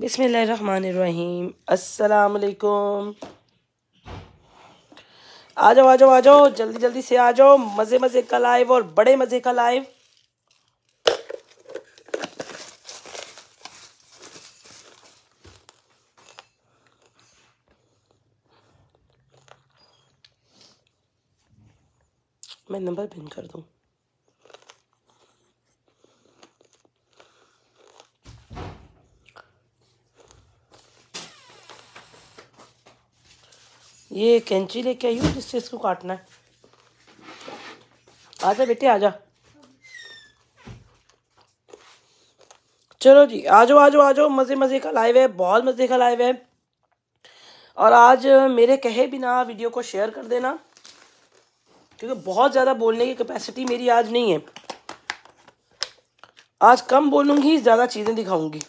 बिसमीम असलकुम आ जाओ आ जाओ आ जाओ जल्दी जल्दी से आ जाओ मज़े मज़े का लाइव और बड़े मज़े का लाइव मैं नंबर पिन कर दूँ ये कैंची लेके आई हूँ जिससे इसको काटना है आजा बेटे आजा चलो जी आ जाओ आ जाओ आ जाओ मज़े मज़े का लाइव है बहुत मज़े का लाइव है और आज मेरे कहे बिना वीडियो को शेयर कर देना क्योंकि बहुत ज़्यादा बोलने की कैपेसिटी मेरी आज नहीं है आज कम बोलूँगी ज़्यादा चीज़ें दिखाऊँगी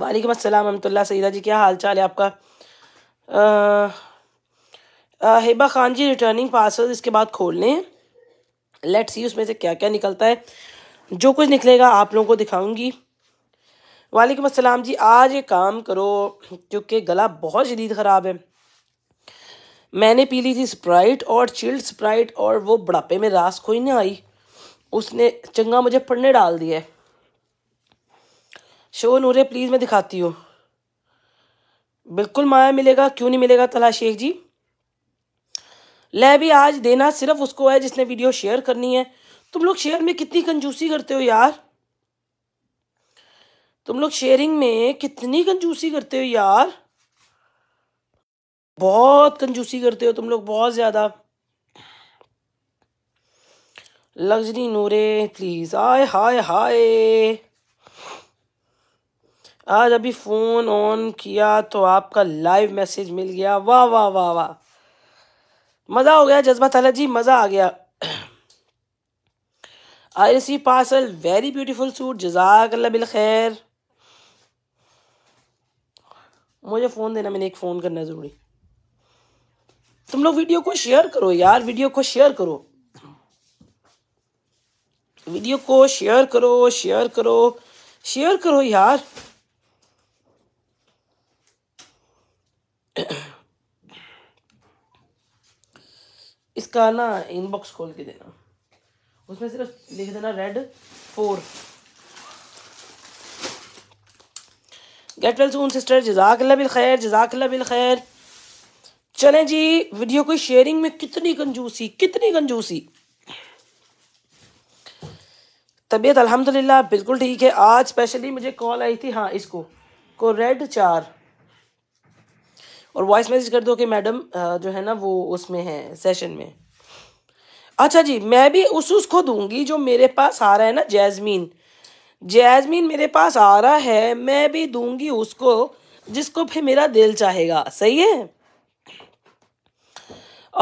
वालेकुम अस्सलाम रहमतुल्लाह सईदा जी क्या हाल चाल है आपका आ, हिबा खान जी रिटर्निंग पार्सल इसके बाद खोलने हैं लेट्स सी उसमें से क्या क्या निकलता है जो कुछ निकलेगा आप लोगों को दिखाऊंगी वालेकुम अस्सलाम जी आज एक काम करो क्योंकि गला बहुत शदीद ख़राब है मैंने पी ली थी स्प्राइट और चिल्ड स्प्राइट और वो बुढ़ापे में रास खोई ना आई उसने चंगा मुझे पढ़ने डाल दिया है शो नूरे प्लीज़ मैं दिखाती हूँ बिल्कुल माया मिलेगा क्यों नहीं मिलेगा तला शेख जी लह भी आज देना सिर्फ उसको है जिसने वीडियो शेयर करनी है तुम लोग शेयर में कितनी कंजूसी करते हो यार तुम लोग शेयरिंग में कितनी कंजूसी करते हो यार बहुत कंजूसी करते हो तुम लोग बहुत ज़्यादा लग्जरी नूरे प्लीज़ आय हाय हाय आज अभी फ़ोन ऑन किया तो आपका लाइव मैसेज मिल गया वाह वाह वाह वाह मज़ा हो गया जज्बा तला जी मज़ा आ गया I receive parcel very beautiful suit जजाक बिल खैर मुझे फ़ोन देना मैंने एक फ़ोन करना ज़रूरी तुम लोग वीडियो को शेयर करो यार वीडियो को शेयर करो वीडियो को शेयर करो शेयर करो शेयर करो यार इसका ना इनबॉक्स खोल के देना उसमें सिर्फ लिख देना red four get well soon sister जजाकल्ला बिल खैर जजाकल्ला बिल खैर चलें जी वीडियो की शेयरिंग में कितनी कंजूसी कितनी कंजूसी तबीयत अल्हम्दुलिल्लाह बिल्कुल ठीक है आज स्पेशली मुझे कॉल आई थी हाँ इसको को रेड चार और वॉइस मैसेज कर दो कि मैडम जो है ना वो उसमें है सेशन में अच्छा जी मैं भी उस उसको दूंगी जो मेरे पास आ रहा है ना जैस्मीन जैस्मीन मेरे पास आ रहा है मैं भी दूंगी उसको जिसको फिर मेरा दिल चाहेगा सही है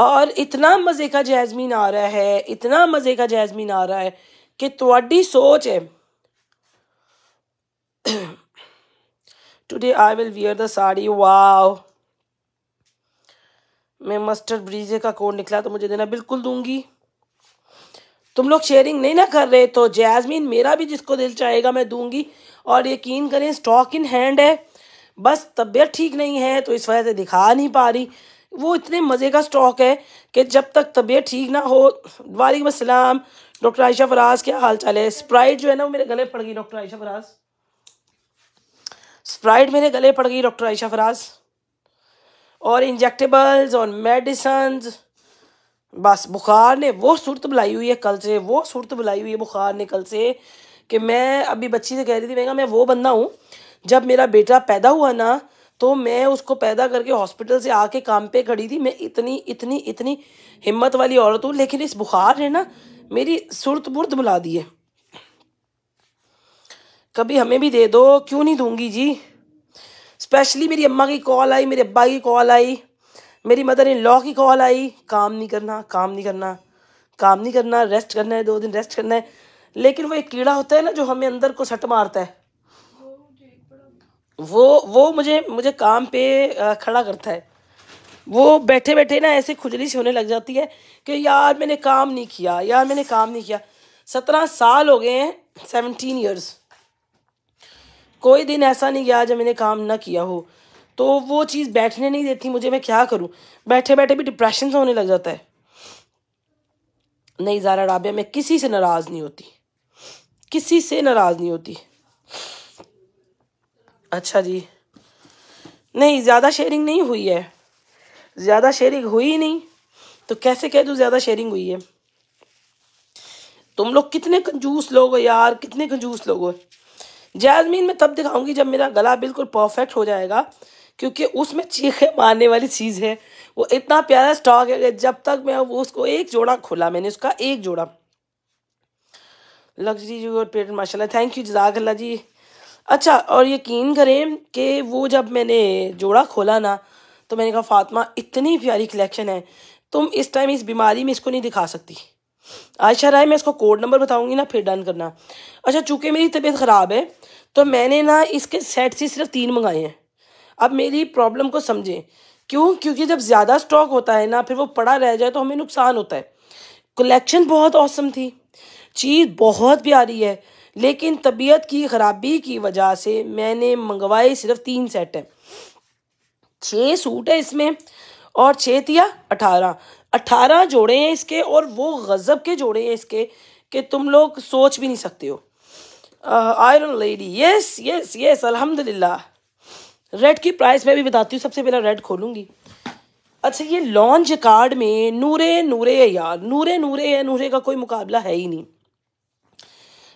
और इतना मज़े का जैस्मीन आ रहा है इतना मज़े का जैस्मीन आ रहा है कि थोड़ी सोच है today I will wear the sari wow मैं मस्टर्ड ब्रीजे का कोड निकला तो मुझे देना बिल्कुल दूंगी तुम लोग शेयरिंग नहीं ना कर रहे तो जैस्मीन मेरा भी जिसको दिल चाहेगा मैं दूंगी और यकीन करें स्टॉक इन हैंड है बस तबीयत ठीक नहीं है तो इस वजह से दिखा नहीं पा रही वो इतने मज़े का स्टॉक है कि जब तक तबीयत ठीक ना हो वालेकुम असलम डॉक्टर आयशा फराज क्या हाल चाल है स्प्राइट जो है ना वो मेरे गले पड़ गई डॉक्टर आयशा फराज स्प्राइट मेरे गले पड़ गई डॉक्टर आयशा फराज़ और इंजेक्टेबल्स और मेडिसन बस बुखार ने वो सूरत बुलाई हुई है कल से वो सूरत बुलाई हुई है बुखार ने कल से कि मैं अभी बच्ची से कह रही थी मैं मैं वो बंदा हूँ जब मेरा बेटा पैदा हुआ ना तो मैं उसको पैदा करके हॉस्पिटल से आके काम पे खड़ी थी मैं इतनी इतनी इतनी हिम्मत वाली औरत हूँ लेकिन इस बुखार ने ना मेरी सुरत बुरत बुला दी है कभी हमें भी दे दो क्यों नहीं दूंगी जी स्पेशली मेरी अम्मा की कॉल आई मेरे अब्बा की कॉल आई मेरी मदर इन लॉ की कॉल आई काम नहीं करना काम नहीं करना काम नहीं करना रेस्ट करना है दो दिन रेस्ट करना है लेकिन वो एक कीड़ा होता है ना जो हमें अंदर को सट मारता है वो वो मुझे मुझे काम पे खड़ा करता है वो बैठे बैठे ना ऐसे खुजली सी होने लग जाती है कि यार मैंने काम नहीं किया यार मैंने काम नहीं किया सत्रह साल हो गए हैं सेवनटीन ईयर्स कोई दिन ऐसा नहीं गया जब मैंने काम ना किया हो तो वो चीज़ बैठने नहीं देती मुझे मैं क्या करूँ बैठे बैठे भी डिप्रेशन से होने लग जाता है नहीं ज़ारा राबिया मैं किसी से नाराज़ नहीं होती किसी से नाराज़ नहीं होती अच्छा जी नहीं ज़्यादा शेयरिंग नहीं हुई है ज़्यादा शेयरिंग हुई नहीं तो कैसे कह दूँ ज़्यादा शेयरिंग हुई है तुम लोग कितने कंजूस लोग हो यार कितने कंजूस लोग हो जाजमीन में तब दिखाऊंगी जब मेरा गला बिल्कुल परफेक्ट हो जाएगा क्योंकि उसमें चीखे मारने वाली चीज़ है वो इतना प्यारा स्टॉक है जब तक मैं वो उसको एक जोड़ा खोला मैंने उसका एक जोड़ा लग्जरी जो पेट माशाल्लाह थैंक यू जजाकल्ला जी अच्छा और यकीन करें कि वो जब मैंने जोड़ा खोला ना तो मैंने कहा फातिमा इतनी प्यारी कलेक्शन है तुम इस टाइम इस बीमारी में इसको नहीं दिखा सकती आशा राय मैं इसको कोड नंबर बताऊंगी ना फिर डन करना अच्छा चूंकि मेरी तबीयत ख़राब है तो मैंने ना इसके सेट से सिर्फ तीन मंगाए हैं अब मेरी प्रॉब्लम को समझें क्यों क्योंकि जब ज़्यादा स्टॉक होता है ना फिर वो पड़ा रह जाए तो हमें नुकसान होता है कलेक्शन बहुत औसम थी चीज़ बहुत प्यारी है लेकिन तबीयत की ख़राबी की वजह से मैंने मंगवाए सिर्फ तीन सेट हैं छः सूट है इसमें और छः तिया अठारह अठारह जोड़े हैं इसके और वो गज़ब के जोड़े हैं इसके कि तुम लोग सोच भी नहीं सकते हो iron lady yes yes yes अल्हम्दुलिल्लाह रेड की प्राइस मैं भी बताती हूँ सबसे पहले रेड खोलूँगी अच्छा ये लॉन्च कार्ड में नूरे नूरे है यार नूरे नूरे है नूरे का कोई मुकाबला है ही नहीं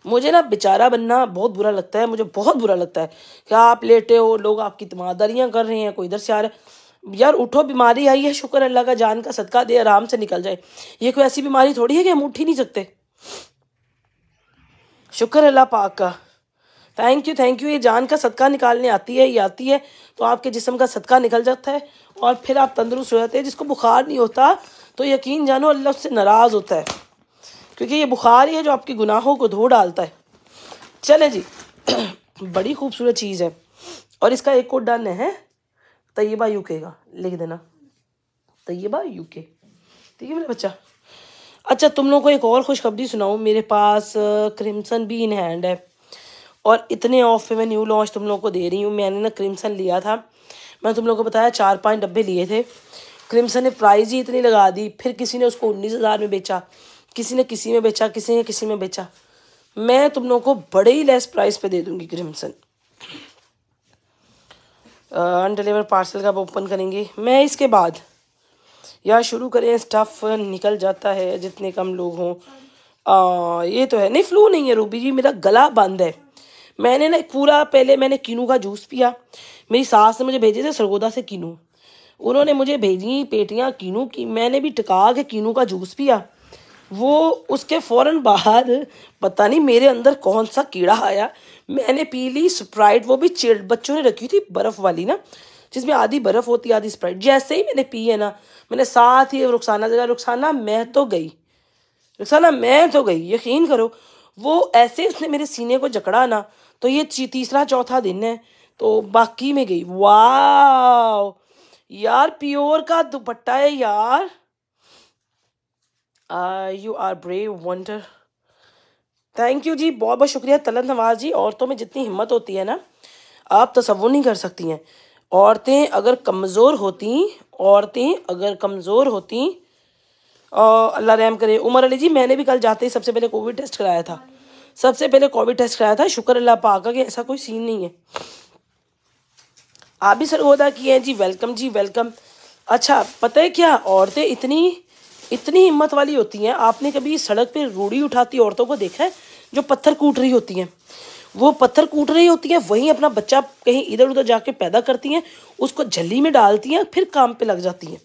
मुझे ना बेचारा बनना बहुत बुरा लगता है मुझे बहुत बुरा लगता है कि आप लेटे हो लोग आपकी तमादारियाँ कर रहे हैं कोई इधर से आ रहा है यार उठो बीमारी आई है शुक्र अल्लाह का जान का सदका दे आराम से निकल जाए ये कोई ऐसी बीमारी थोड़ी है कि हम उठ ही नहीं सकते शुक्र अल्लाह पाक का थैंक यू थैंक यू ये जान का सदका निकालने आती है ये आती है तो आपके जिसम का सदका निकल जाता है और फिर आप तंदुरुस्त हो जाते हैं जिसको बुखार नहीं होता तो यकीन जानो अल्लाह उससे नाराज़ होता है क्योंकि ये बुखार ही है जो आपके गुनाहों को धो डालता है चले जी बड़ी खूबसूरत चीज़ है और इसका एक और डन है तयबा यूके का लिख देना तयबा यूके ठीक है मेरा बच्चा अच्छा तुम लोगों को एक और खुशखबरी सुनाऊँ मेरे पास क्रिम्सन भी इन हैंड है और इतने ऑफ पे मैं न्यू लॉन्च तुम लोगों को दे रही हूँ मैंने ना क्रिम्सन लिया था मैंने तुम लोगों को बताया चार पांच डब्बे लिए थे क्रिम्सन ने प्राइस ही इतनी लगा दी फिर किसी ने उसको उन्नीस हज़ार में बेचा किसी ने किसी में बेचा किसी ने किसी में बेचा मैं तुम लोगों को बड़े ही लेस प्राइस पे दे दूंगी क्रिम्सन अनडिलीवर पार्सल का ओपन करेंगे मैं इसके बाद या शुरू करें स्टफ़ निकल जाता है जितने कम लोग हों ये तो है नहीं फ्लू नहीं है रूबी जी मेरा गला बंद है मैंने ना पूरा पहले मैंने किनू का जूस पिया मेरी सास ने मुझे भेजे थे सरगोदा से किनू उन्होंने मुझे भेजी पेटियाँ कीनू की मैंने भी टिका के किनू का जूस पिया वो उसके फ़ौर बाद पता नहीं मेरे अंदर कौन सा कीड़ा आया मैंने पी ली स्प्राइट वो भी चिल्ड बच्चों ने रखी थी बर्फ़ वाली ना जिसमें आधी बर्फ़ होती है आधी स्प्राइट जैसे ही मैंने पी है ना मैंने साथ ही रुखसाना जगह रुखसाना मैं तो गई रुखसाना मैं तो गई यकीन करो वो ऐसे उसने मेरे सीने को जकड़ा ना तो ये तीसरा चौथा दिन है तो बाकी में गई वाह यार प्योर का दुपट्टा है यार you are brave wonder thank you जी बहुत बहुत शुक्रिया तलन नवाज जी औरतों में जितनी हिम्मत होती है ना आप तस्वुर नहीं कर सकती हैं औरतें अगर कमज़ोर होती औरतें अगर कमज़ोर होती अल्लाह रहम करे उमर अली जी मैंने भी कल जाते ही सबसे पहले कोविड टेस्ट कराया था सबसे पहले कोविड टेस्ट कराया था शुक्र अल्लाह पाक का कि ऐसा कोई सीन नहीं है आप भी सर सरगोदा किए हैं जी वेलकम जी वेलकम अच्छा पता है क्या औरतें इतनी इतनी हिम्मत वाली होती हैं आपने कभी सड़क पर रूढ़ी उठाती औरतों को देखा है जो पत्थर कूट रही होती हैं वो पत्थर कूट रही होती हैं वहीं अपना बच्चा कहीं इधर उधर जाके पैदा करती हैं उसको झल्ली में डालती हैं फिर काम पे लग जाती हैं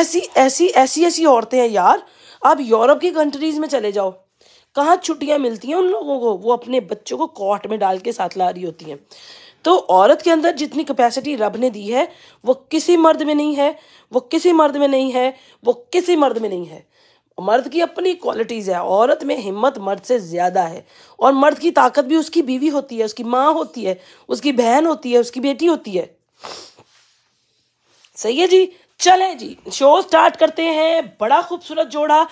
ऐसी ऐसी ऐसी ऐसी औरतें हैं यार आप यूरोप की कंट्रीज़ में चले जाओ कहाँ छुट्टियाँ मिलती हैं उन लोगों को वो अपने बच्चों को कॉट में डाल के साथ ला रही होती हैं तो औरत के अंदर जितनी कैपेसिटी रब ने दी है वो किसी मर्द में नहीं है वो किसी मर्द में नहीं है वो किसी मर्द में नहीं है मर्द की अपनी क्वालिटीज़ है औरत में हिम्मत मर्द से ज़्यादा है और मर्द की ताकत भी उसकी बीवी होती है उसकी माँ होती है उसकी बहन होती है उसकी बेटी होती है सही है जी चले जी शो स्टार्ट करते हैं बड़ा खूबसूरत जोड़ा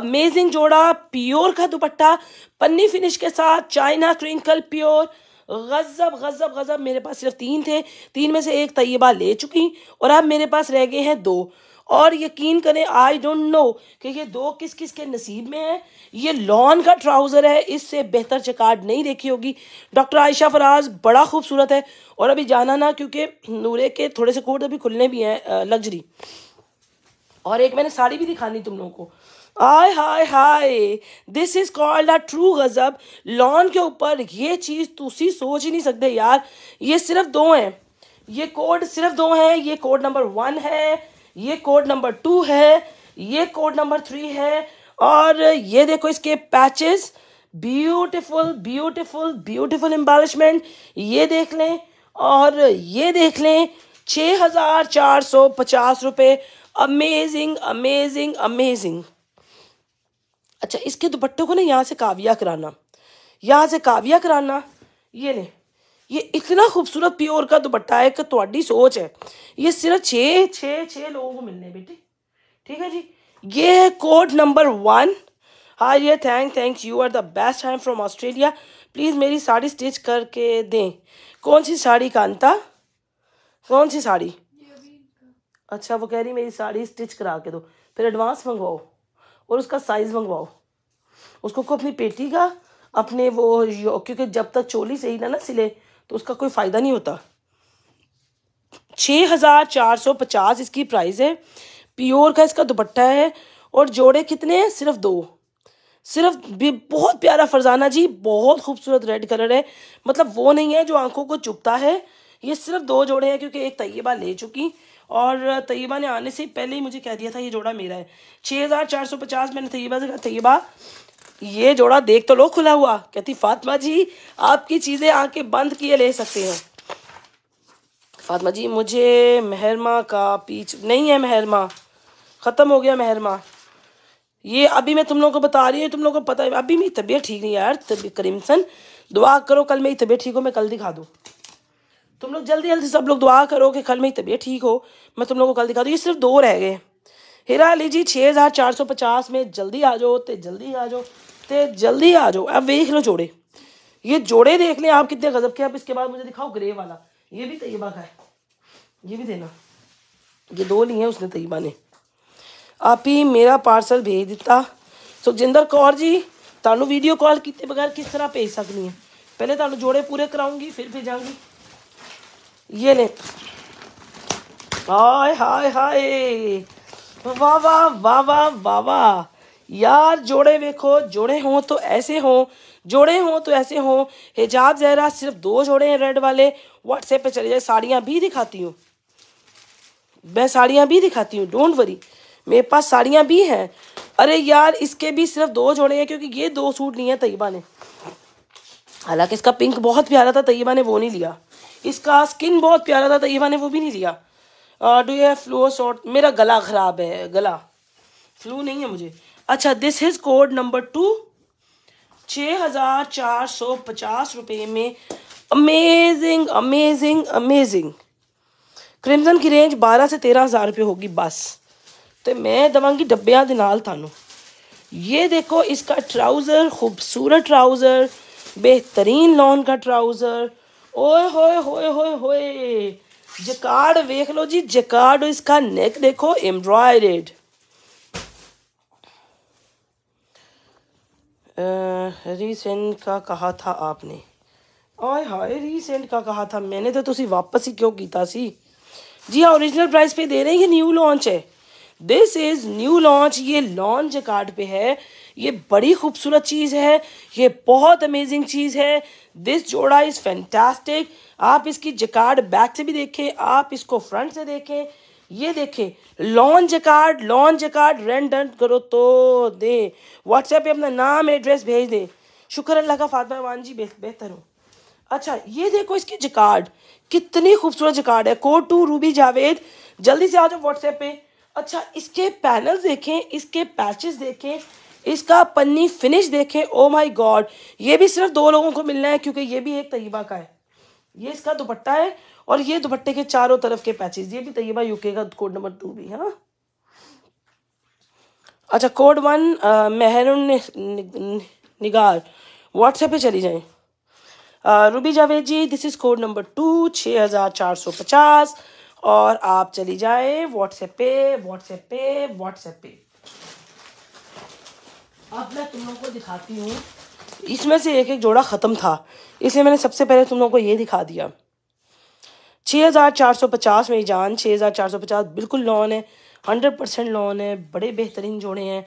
अमेजिंग जोड़ा प्योर का दुपट्टा पन्नी फिनिश के साथ चाइना क्रिंकल प्योर गज़ब गज़ब गज़ब मेरे पास सिर्फ तीन थे तीन में से एक तयबा ले चुकी और अब मेरे पास रह गए हैं दो और यकीन करें आई डोंट नो कि ये दो किस किस के नसीब में है ये लॉन का ट्राउज़र है इससे बेहतर चकाट नहीं देखी होगी डॉक्टर आयशा फराज बड़ा खूबसूरत है और अभी जाना ना क्योंकि नूरे के थोड़े से कोट अभी खुलने भी हैं लग्जरी और एक मैंने साड़ी भी दिखानी तुम लोगों को आय हाय हाय this is called a true गजब लॉन के ऊपर ये चीज तुसी सोच ही नहीं सकते यार ये सिर्फ दो हैं ये कोड सिर्फ दो हैं ये कोड नंबर वन है ये कोड नंबर टू है ये कोड नंबर थ्री है और ये देखो इसके patches beautiful beautiful beautiful embellishment ये देख लें और ये देख लें छः हज़ार चार सौ पचास रुपये अमेजिंग अमेजिंग अमेजिंग अच्छा इसके दुपट्टे को ना यहाँ से काविया कराना यहाँ से काविया कराना ये ले ये इतना खूबसूरत प्योर का दुपट्टा है कि थोड़ी सोच है ये सिर्फ छः छः छः लोगों को मिलने बेटी ठीक है जी ये है कोड नंबर वन हाँ ये thank thank you are the best I am from Australia please मेरी साड़ी स्टिच करके दें कौन सी साड़ी कांता कौन सी साड़ी अच्छा वो कह रही मेरी साड़ी स्टिच करा के दो फिर एडवांस मंगवाओ और उसका साइज़ मंगवाओ उसको को अपनी पेटी का अपने वो क्योंकि जब तक चोली सही ना ना सिले तो उसका कोई फ़ायदा नहीं होता छः हज़ार चार सौ पचास इसकी प्राइस है प्योर का इसका दुपट्टा है और जोड़े कितने हैं सिर्फ दो सिर्फ भी बहुत प्यारा फरजाना जी बहुत खूबसूरत रेड कलर है मतलब वो नहीं है जो आंखों को चुपता है ये सिर्फ दो जोड़े हैं क्योंकि एक तयबा ले चुकी और तयबा ने आने से पहले ही मुझे कह दिया था ये जोड़ा मेरा है छः हज़ार चार सौ पचास मैंने तयबा से कहा तयबा ये जोड़ा देख तो लो खुला हुआ कहती फातिमा जी आपकी चीज़ें आके बंद किए ले सकते हैं फातिमा जी मुझे महरमा का पीछ नहीं है महरमा ख़त्म हो गया महरमा ये अभी मैं तुम लोगों को बता रही हूँ तुम लोगों को पता है अभी मेरी तबीयत ठीक नहीं यार तबीयत करीमसन दुआ करो कल मेरी तबीयत ठीक हो मैं कल दिखा दूँ तुम लोग जल्दी जल्दी सब लोग दुआ करो कि कल मेरी तबीयत ठीक हो मैं तुम लोगों को कल दिखा दूँ ये सिर्फ दो रह गए हेरा अली जी छः हज़ार चार सौ पचास में जल्दी आ जाओ तो जल्दी आ जाओ तो जल्दी आ जाओ अब देख लो जोड़े ये जोड़े देख लें आप कितने गजब के आप इसके बाद मुझे दिखाओ ग्रे वाला ये भी तयबा का है ये भी देना ये दो लिए हैं उसने तयबा ने आप ही मेरा पार्सल भेज दिता सुखजिंदर कौर जी ਤੁਹਾਨੂੰ वीडियो कॉल किए बगैर किस तरह भेज सकनी है पहले तुम जोड़े पूरे कराऊंगी फिर भेजागी ये ले हाय हाय हाय वाह वाह वाह वाह वाह वाह यार जोड़े देखो जोड़े हों तो ऐसे हों जोड़े हों तो ऐसे हो हिजाब जहरा सिर्फ दो जोड़े हैं रेड वाले व्हाट्सएप पे चले जाए साड़ियाँ भी दिखाती हूँ मैं साड़ियाँ भी दिखाती हूँ डोंट वरी मेरे पास साड़ियाँ भी हैं अरे यार इसके भी सिर्फ दो जोड़े हैं क्योंकि ये दो सूट लिए हैं तयबा ने हालांकि इसका पिंक बहुत प्यारा था तयबा ने वो नहीं लिया इसका स्किन बहुत प्यारा था तो ये मैंने वो भी नहीं दिया do you have flu short मेरा गला ख़राब है गला फ्लू नहीं है मुझे अच्छा this is code number two छः हज़ार चार सौ पचास रुपये में अमेजिंग अमेजिंग अमेजिंग क्रिमज़न की रेंज बारह से तेरह हज़ार रुपये होगी बस तो मैं दवागी डब्बिया के नाल थानू ये देखो इसका ट्राउज़र खूबसूरत ट्राउज़र बेहतरीन लॉन का ट्राउज़र ओए होए होए होए होए जकार्ड देख लो जी जकार्ड इसका नेक देखो एम्ब्रॉयडेड रीसेंट का कहा था आपने ओए हाय रीसेंट का कहा था मैंने तो तुम वापस ही क्यों किया सी जी हाँ ओरिजिनल प्राइस पे दे रहे हैं ये न्यू लॉन्च है दिस इज न्यू लॉन्च ये लॉन्च कार्ड पे है ये बड़ी खूबसूरत चीज़ है ये बहुत अमेजिंग चीज़ है दिस जोड़ा इज़ फैंटास्टिक आप इसकी जकार्ड बैक से भी देखें आप इसको फ्रंट से देखें ये देखें lawn jacquard lawn jacquard rent करो तो दे व्हाट्सएप पे अपना नाम एड्रेस भेज दे शुक्र अल्लाह का फातमा वान जी बेहतर हो अच्छा ये देखो इसकी जकार्ड कितनी खूबसूरत जकार्ड है कोड टू रूबी जावेद जल्दी से आ जाओ व्हाट्सएप पे अच्छा इसके पैनल्स देखें इसके पैचेस देखें इसका पन्नी फिनिश देखें ओ माई गॉड ये भी सिर्फ दो लोगों को मिलना है क्योंकि ये भी एक तयबा का है ये इसका दुपट्टा है और ये दुपट्टे के चारों तरफ के पैचेज ये भी तयबा यूके का कोड नंबर टू भी है हाँ। अच्छा कोड वन uh, मेहरुन नि, निगार व्हाट्सएप पे चली जाए Ruby Javed ji this is code number two छः हज़ार चार सौ पचास और आप चली जाए व्हाट्सएप पे व्हाट्सएप पे व्हाट्सएप पे अब मैं तुम लोगों को दिखाती हूँ इसमें से एक एक जोड़ा ख़त्म था इसलिए मैंने सबसे पहले तुम लोगों को ये दिखा दिया 6450 मेरी जान 6450 बिल्कुल लॉन है 100 परसेंट लॉन है बड़े बेहतरीन जोड़े हैं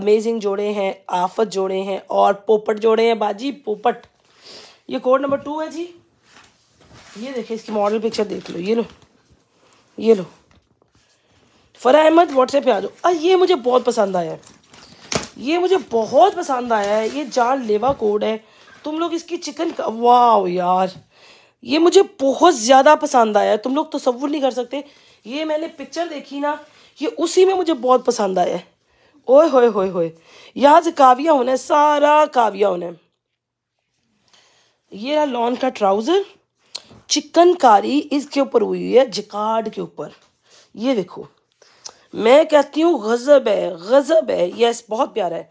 अमेजिंग जोड़े हैं आफत जोड़े हैं और पोपट जोड़े हैं बाजी पोपट ये कोड नंबर टू है जी ये देखिए इसकी मॉडल पिक्चर देख लो ये लो ये लो फरा अहमद व्हाट्सएप पर आ जाओ ये मुझे बहुत पसंद आया है ये मुझे बहुत पसंद आया है ये जान लेवा कोड है तुम लोग इसकी चिकन वाह यार ये मुझे बहुत ज़्यादा पसंद आया है तुम लोग तस्वुर नहीं कर सकते ये मैंने पिक्चर देखी ना ये उसी में मुझे बहुत पसंद आया है ओए होए होए होए यहाँ से काविया होना है सारा काविया होना है ये रहा लॉन का ट्राउज़र चिकनकारी इसके ऊपर हुई है जिकार्ड के ऊपर ये देखो मैं कहती हूँ गज़ब है गज़ब है यस बहुत प्यारा है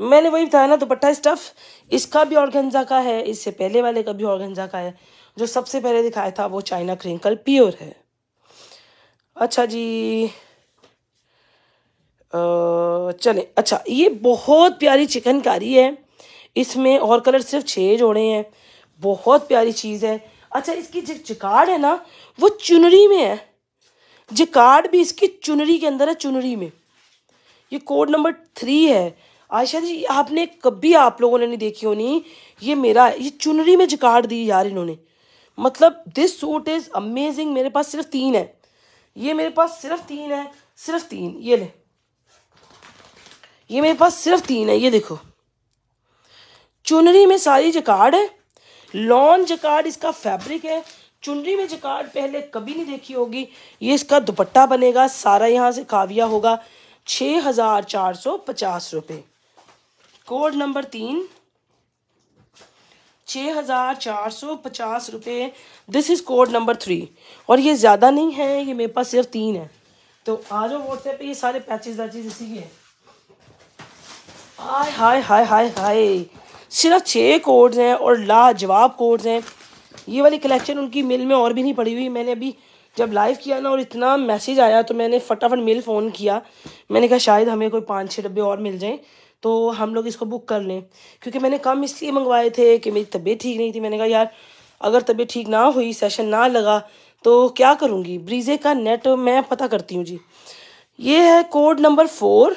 मैंने वही बताया ना दुपट्टा स्टफ़ इसका भी ऑर्गेंजा का है इससे पहले वाले का भी ऑर्गेंजा का है जो सबसे पहले दिखाया था वो चाइना क्रिंकल प्योर है अच्छा जी चले अच्छा ये बहुत प्यारी चिकनकारी है इसमें और कलर सिर्फ छः जोड़े हैं बहुत प्यारी चीज़ है अच्छा इसकी जो चिकाड़ है ना वो चुनरी में है ये कार्ड भी इसकी चुनरी के अंदर है चुनरी में ये कोड नंबर थ्री है आयशा जी आपने कभी आप लोगों ने नहीं देखी होनी ये मेरा ये चुनरी में जिकार्ड दी यार इन्होंने मतलब दिस सूट इज़ अमेजिंग मेरे पास सिर्फ तीन है ये मेरे पास सिर्फ तीन है सिर्फ तीन ये ले ये मेरे पास सिर्फ तीन है ये देखो चुनरी में सारी जिकार्ड है लॉन्ग जिकार्ड इसका फैब्रिक है चुनरी में जकार्ड पहले कभी नहीं देखी होगी ये इसका दुपट्टा बनेगा सारा यहाँ से काविया होगा छः हज़ार चार सौ पचास रुपये कोड नंबर तीन छः हज़ार चार सौ पचास रुपये this is code number three और ये ज़्यादा नहीं है ये मेरे पास सिर्फ तीन है तो आ जाओ व्हाट्सएप पे ये सारे पैचेज वैचेज इसी के हैं हाय हाय हाय हाय हाय सिर्फ छः कोड्स हैं और लाजवाब कोड्स हैं ये वाली कलेक्शन उनकी मेल में और भी नहीं पड़ी हुई मैंने अभी जब लाइव किया ना और इतना मैसेज आया तो मैंने फटाफट मेल फ़ोन किया मैंने कहा शायद हमें कोई पाँच छः डब्बे और मिल जाएँ तो हम लोग इसको बुक कर लें क्योंकि मैंने कम इसलिए मंगवाए थे कि मेरी तबीयत ठीक नहीं थी मैंने कहा यार अगर तबीयत ठीक ना हुई सेशन ना लगा तो क्या करूँगी ब्रीजे का नेट मैं पता करती हूँ जी ये है कोड नंबर फोर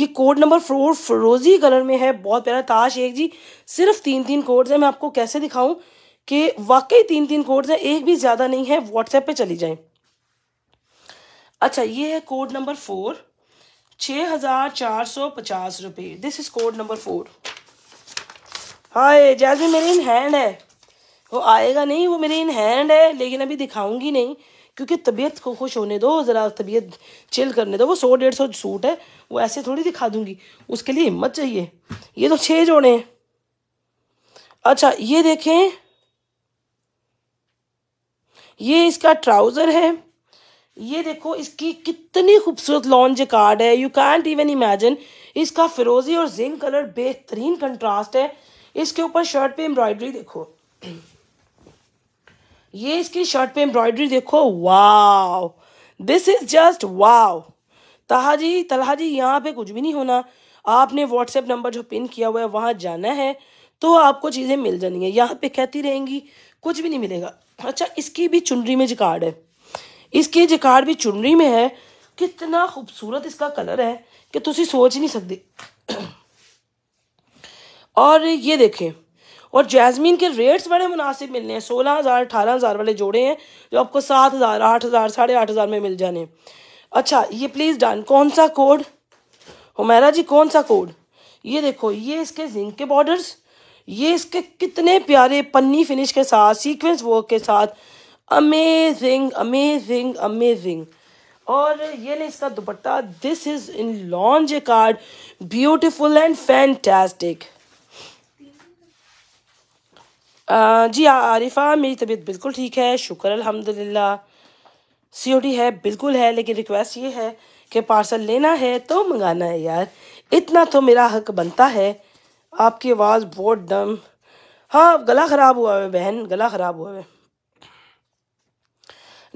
ये कोड नंबर फोर फ्रोजी कलर में है बहुत प्यारा ताश एक जी सिर्फ तीन तीन कोड्स हैं मैं आपको कैसे दिखाऊँ कि वाकई तीन तीन कोड्स हैं एक भी ज़्यादा नहीं है व्हाट्सएप पे चली जाएं अच्छा ये है कोड नंबर फोर छः हज़ार चार सौ पचास रुपये this is code number four हाय जैसे मेरे इन हैंड है वो आएगा नहीं वो मेरे इन हैंड है लेकिन अभी दिखाऊंगी नहीं क्योंकि तबीयत को खुश होने दो ज़रा तबीयत चिल करने दो वो सौ डेढ़ सौ सूट है वो ऐसे थोड़ी दिखा दूंगी उसके लिए हिम्मत चाहिए ये तो छः जोड़े हैं अच्छा ये देखें ये इसका ट्राउज़र है ये देखो इसकी कितनी खूबसूरत लॉन्च कार्ड है यू कैंट इवन इमेजिन इसका फिरोजी और जिंक कलर बेहतरीन कंट्रास्ट है इसके ऊपर शर्ट पे एम्ब्रॉयडरी देखो ये इसकी शर्ट पे एम्ब्रॉयडरी देखो wow this is just wow Taha ji Talha जी यहाँ पे कुछ भी नहीं होना आपने व्हाट्सएप नंबर जो पिन किया हुआ है वहाँ जाना है तो आपको चीज़ें मिल जानी है यहाँ पे कहती रहेंगी कुछ भी नहीं मिलेगा अच्छा इसकी भी चुनरी में जिकार्ड है इसकी जिकार्ड भी चुनरी में है कितना खूबसूरत इसका कलर है कि तुम सोच नहीं सकते और ये देखें और जैस्मिन के रेट्स बड़े मुनासिब मिलने हैं सोलह हज़ार अठारह हज़ार वाले जोड़े हैं जो आपको सात हज़ार आठ हज़ार साढ़े आठ हज़ार में मिल जाने अच्छा ये प्लीज़ डन कौन सा कोड हमारा जी कौन सा कोड ये देखो ये इसके जिंक के बॉर्डर्स ये इसके कितने प्यारे पन्नी फिनिश के साथ सीक्वेंस वर्क के साथ अमेजिंग अमेजिंग अमेजिंग और ये ने इसका दुपट्टा this is in lounge a card beautiful and fantastic जी आरिफा मेरी तबीयत बिल्कुल ठीक है शुक्र अलहमदिल्ला सीओडी है बिल्कुल है लेकिन रिक्वेस्ट ये है कि पार्सल लेना है तो मंगाना है यार इतना तो मेरा हक बनता है आपकी आवाज़ बहुत डम हाँ गला ख़राब हुआ है बहन गला ख़राब हुआ है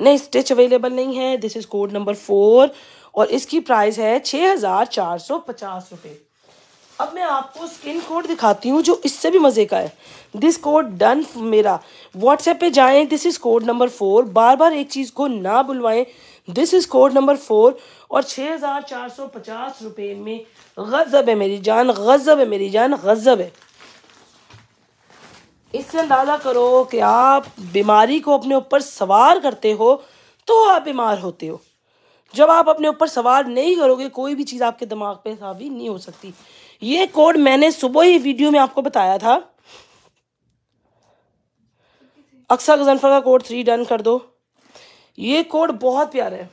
नहीं स्टिच अवेलेबल नहीं है this is code number four और इसकी प्राइस है छः हज़ार चार सौ पचास रुपये अब मैं आपको स्किन कोड दिखाती हूँ जो इससे भी मज़े का है दिस कोड डन मेरा व्हाट्सएप पे जाएं this is code number four बार बार एक चीज़ को ना बुलवाएं this is code number four और छः हज़ार चार सौ पचास रुपये में गज़ब है मेरी जान गज़ब है मेरी जान गज़ब है इससे अंदाज़ा करो कि आप बीमारी को अपने ऊपर सवार करते हो तो आप बीमार होते हो जब आप अपने ऊपर सवार नहीं करोगे कोई भी चीज़ आपके दिमाग पे हावी नहीं हो सकती ये कोड मैंने सुबह ही वीडियो में आपको बताया था अक्सर गजनफर का कोड थ्री डन कर दो ये कोड बहुत प्यारा है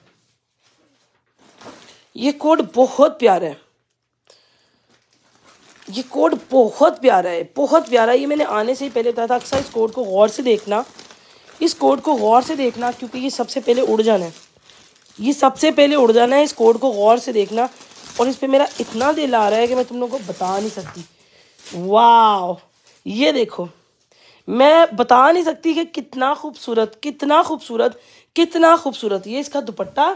ये कोड बहुत प्यारा है ये कोड बहुत प्यारा है बहुत प्यारा है ये मैंने आने से ही पहले बताया था अक्सर इस कोड को गौर से देखना इस कोड को गौर से देखना क्योंकि ये सबसे पहले उड़ जाना है ये सबसे पहले उड़ जाना है इस कोड को गौर से देखना और इस पर मेरा इतना दिल आ रहा है कि मैं तुम लोग को बता नहीं सकती वाह ये देखो मैं बता नहीं सकती कि कितना खूबसूरत कितना खूबसूरत कितना खूबसूरत ये इसका दुपट्टा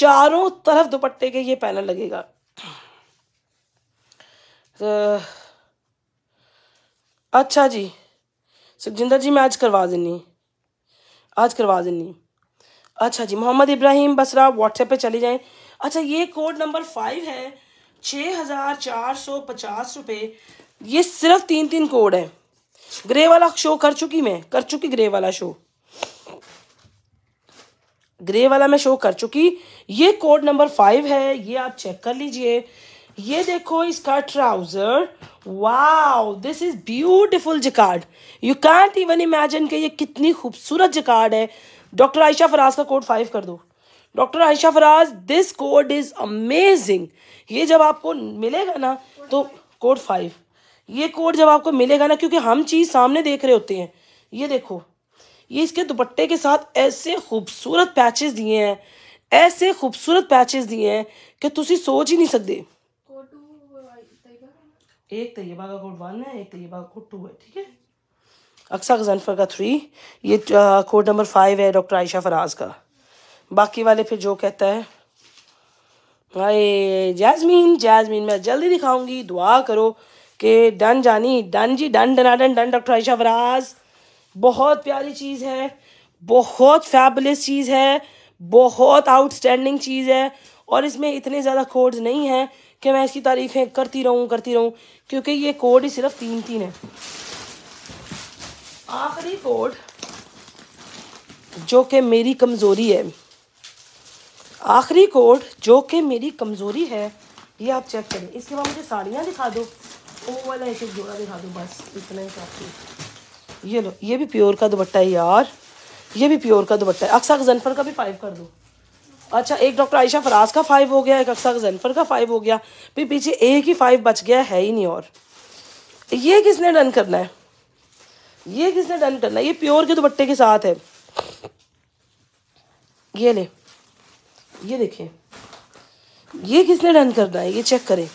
चारों तरफ दुपट्टे के ये पैनल लगेगा तो, अच्छा जी सुखजिंदर जी मैं आज करवा देनी आज करवा देनी अच्छा जी मोहम्मद इब्राहिम बसरा व्हाट्सएप पे चले जाएं अच्छा ये कोड नंबर फाइव है छः हज़ार चार सौ पचास रुपये ये सिर्फ तीन तीन कोड है ग्रे वाला शो कर चुकी मैं कर चुकी ग्रे वाला शो ग्रे वाला मैं शो कर चुकी ये कोड नंबर फाइव है ये आप चेक कर लीजिए ये देखो इसका trouser wow this is beautiful jacquard you can't even imagine कि ये कितनी खूबसूरत जिकार्ड है डॉक्टर आयशा फराज का कोड फाइव कर दो doctor Ayesha Faraz this code is amazing ये जब आपको मिलेगा ना तो कोड फाइव ये कोड जब आपको मिलेगा ना क्योंकि हम चीज़ सामने देख रहे होते हैं ये देखो ये इसके दुपट्टे के साथ ऐसे खूबसूरत पैचेस दिए हैं ऐसे खूबसूरत पैचेस दिए हैं कि तुम सोच ही नहीं सकते एक तयबा का कोड वन है एक तयबा का कोड टू है ठीक है अक्सा गजनफर का थ्री ये कोड नंबर फाइव है डॉक्टर आयशा फराज का बाकी वाले फिर जो कहता है हाय जैस्मीन जैस्मीन मैं जल्दी दिखाऊंगी दुआ करो कि डन जानी डन जी डन डना done done doctor Ayesha Faraz बहुत प्यारी चीज़ है बहुत फैबलेस चीज़ है बहुत आउटस्टैंडिंग चीज़ है और इसमें इतने ज़्यादा कोड्स नहीं हैं कि मैं इसकी तारीफ़ें करती रहूँ करती रहूँ क्योंकि ये कोड ही सिर्फ तीन तीन है आखिरी कोड जो कि मेरी कमज़ोरी है आखिरी कोड जो कि मेरी कमज़ोरी है ये आप चेक करें इसके बाद मुझे साड़ियाँ दिखा दो वो वाला एक जोड़ा दिखा दो बस इतना ही काफ़ी ये लो ये भी प्योर का दुपट्टा है यार ये भी प्योर का दुपट्टा है अक्सा ज़नफर का भी फाइव कर दो अच्छा एक डॉक्टर आयशा फराज का फाइव हो गया एक अक्सा ज़नफर का फाइव हो गया फिर पीछे एक ही फाइव बच गया है ही नहीं और ये किसने डन करना है ये किसने डन करना है ये प्योर के दुपट्टे के साथ है ये ले ये देखिए ये किसने डन करना है ये चेक करें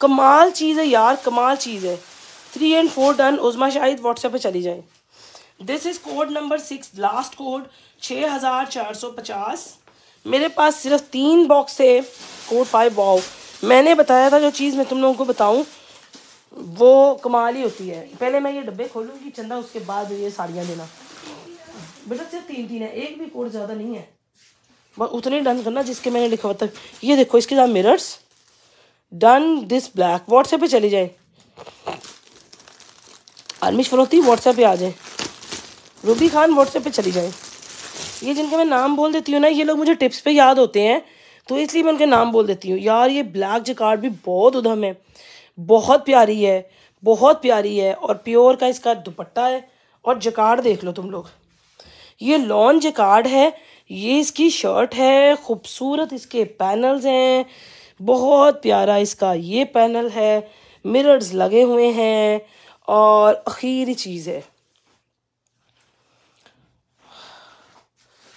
कमाल चीज़ है यार कमाल चीज़ है three and four done Uzma Shahid WhatsApp पे चली जाए this is code number six last code छः हज़ार चार सौ पचास मेरे पास सिर्फ तीन बॉक्स है कोड फाइव वाओ मैंने बताया था जो चीज़ मैं तुम लोगों को बताऊँ वो कमाल ही होती है पहले मैं ये डब्बे खोलूँगी चंदा उसके बाद ये साड़ियाँ देना बेटा सिर्फ तीन तीन है एक भी कोड ज़्यादा नहीं है बस उतने डन करना जिसके मैंने लिखा हुआ था ये देखो इसके साथ mirrors done this black WhatsApp पे चले जाए आर्मी फरोती व्हाट्सएप पे आ जाए रूबी खान व्हाट्सएप पे चली जाए ये जिनके मैं नाम बोल देती हूँ ना ये लोग मुझे टिप्स पे याद होते हैं तो इसलिए मैं उनके नाम बोल देती हूँ यार ये ब्लैक जकार्ड भी बहुत उधम है बहुत प्यारी है बहुत प्यारी है और प्योर का इसका दुपट्टा है और जकार्ड देख लो तुम लोग ये लॉन जकार्ड है ये इसकी शर्ट है खूबसूरत इसके पैनल्स हैं बहुत प्यारा इसका ये पैनल है मिरर्स लगे हुए हैं और अखीरी चीज़ है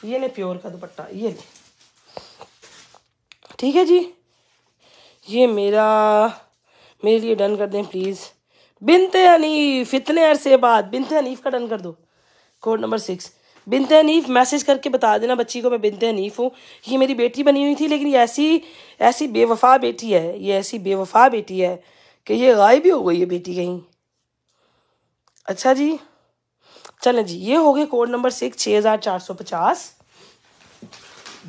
ये ले प्योर का दुपट्टा ये ले ठीक है जी ये मेरा मेरे लिए डन कर दें प्लीज़ बिनते अनीफ इतने अरसे बाद बिनते अनीफ का डन कर दो code number six Binte Anif message करके बता देना बच्ची को मैं बिनते अनीफ हूँ ये मेरी बेटी बनी हुई थी लेकिन ऐसी ऐसी बेवफा बेटी है ये ऐसी बेवफा बेटी है कि ये गायब ही हो गई है बेटी कहीं अच्छा जी चलें जी ये हो गए कोड नंबर सिक्स छः हज़ार चार सौ पचास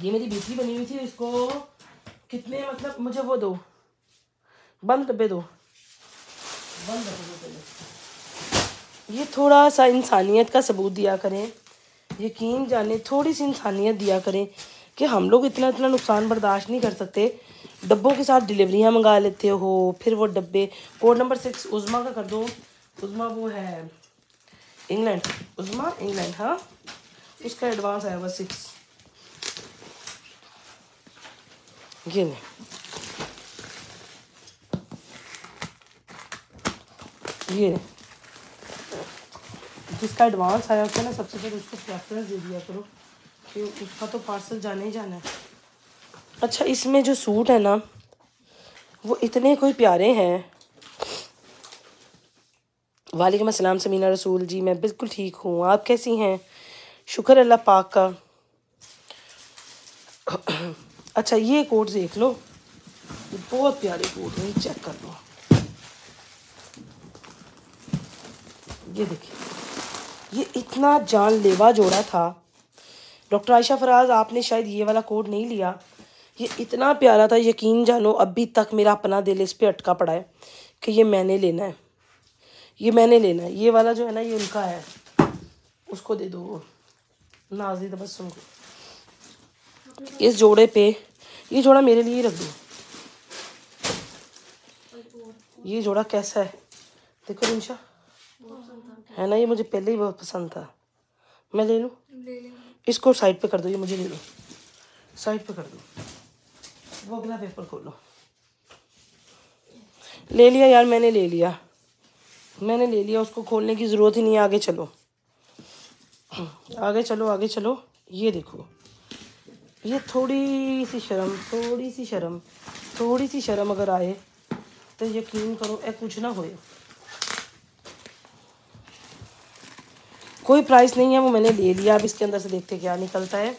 ये मेरी बिजली बनी हुई थी इसको कितने मतलब मुझे वो दो बंद डब्बे दो बंद डब्बे दो पहले ये थोड़ा सा इंसानियत का सबूत दिया करें यकीन जाने थोड़ी सी इंसानियत दिया करें कि हम लोग इतना इतना नुकसान बर्दाश्त नहीं कर सकते डब्बों के साथ डिलीवरियाँ मंगा लेते हो फिर वो डब्बे कोड नंबर सिक्स उज़मा का कर दो उजमा वो है इंग्लैंड उजमा इंग्लैंड हाँ उसका एडवांस आया हुआ सिक्स ये नहीं ये जिसका एडवांस आया होता है ना सबसे पहले उसको प्रेफरेंस दे दिया करो कि उसका तो पार्सल जाना ही जाना है अच्छा इसमें जो सूट है ना वो इतने कोई प्यारे हैं वालेकुम अस्सलाम समीना रसूल जी मैं बिल्कुल ठीक हूँ आप कैसी हैं शुक्र अल्लाह पाक का अच्छा ये कोट देख लो बहुत प्यारे कोट हैं चेक कर लो ये देखिए ये इतना जानलेवा जोड़ा था डॉक्टर आयशा फराज आपने शायद ये वाला कोट नहीं लिया ये इतना प्यारा था यकीन जानो अभी तक मेरा अपना दिल इस पर अटका पड़ा है कि ये मैंने लेना है ये मैंने लेना है ये वाला जो है ना ये उनका है उसको दे दो नाजी तबस्सुम को इस जोड़े पे ये जोड़ा मेरे लिए रख दो ये जोड़ा कैसा है देखो रिमशा है ना ये मुझे पहले ही बहुत पसंद था मैं ले लूँ इसको साइड पे कर दो ये मुझे ले लो साइड पे कर दो वो अगला पेपर खोलो ले लिया यार मैंने ले लिया मैंने ले लिया उसको खोलने की ज़रूरत ही नहीं आगे चलो आगे चलो आगे चलो ये देखो ये थोड़ी सी शर्म थोड़ी सी शर्म थोड़ी सी शर्म अगर आए तो यकीन करो ए कुछ ना होए कोई प्राइस नहीं है वो मैंने ले लिया अब इसके अंदर से देखते क्या निकलता है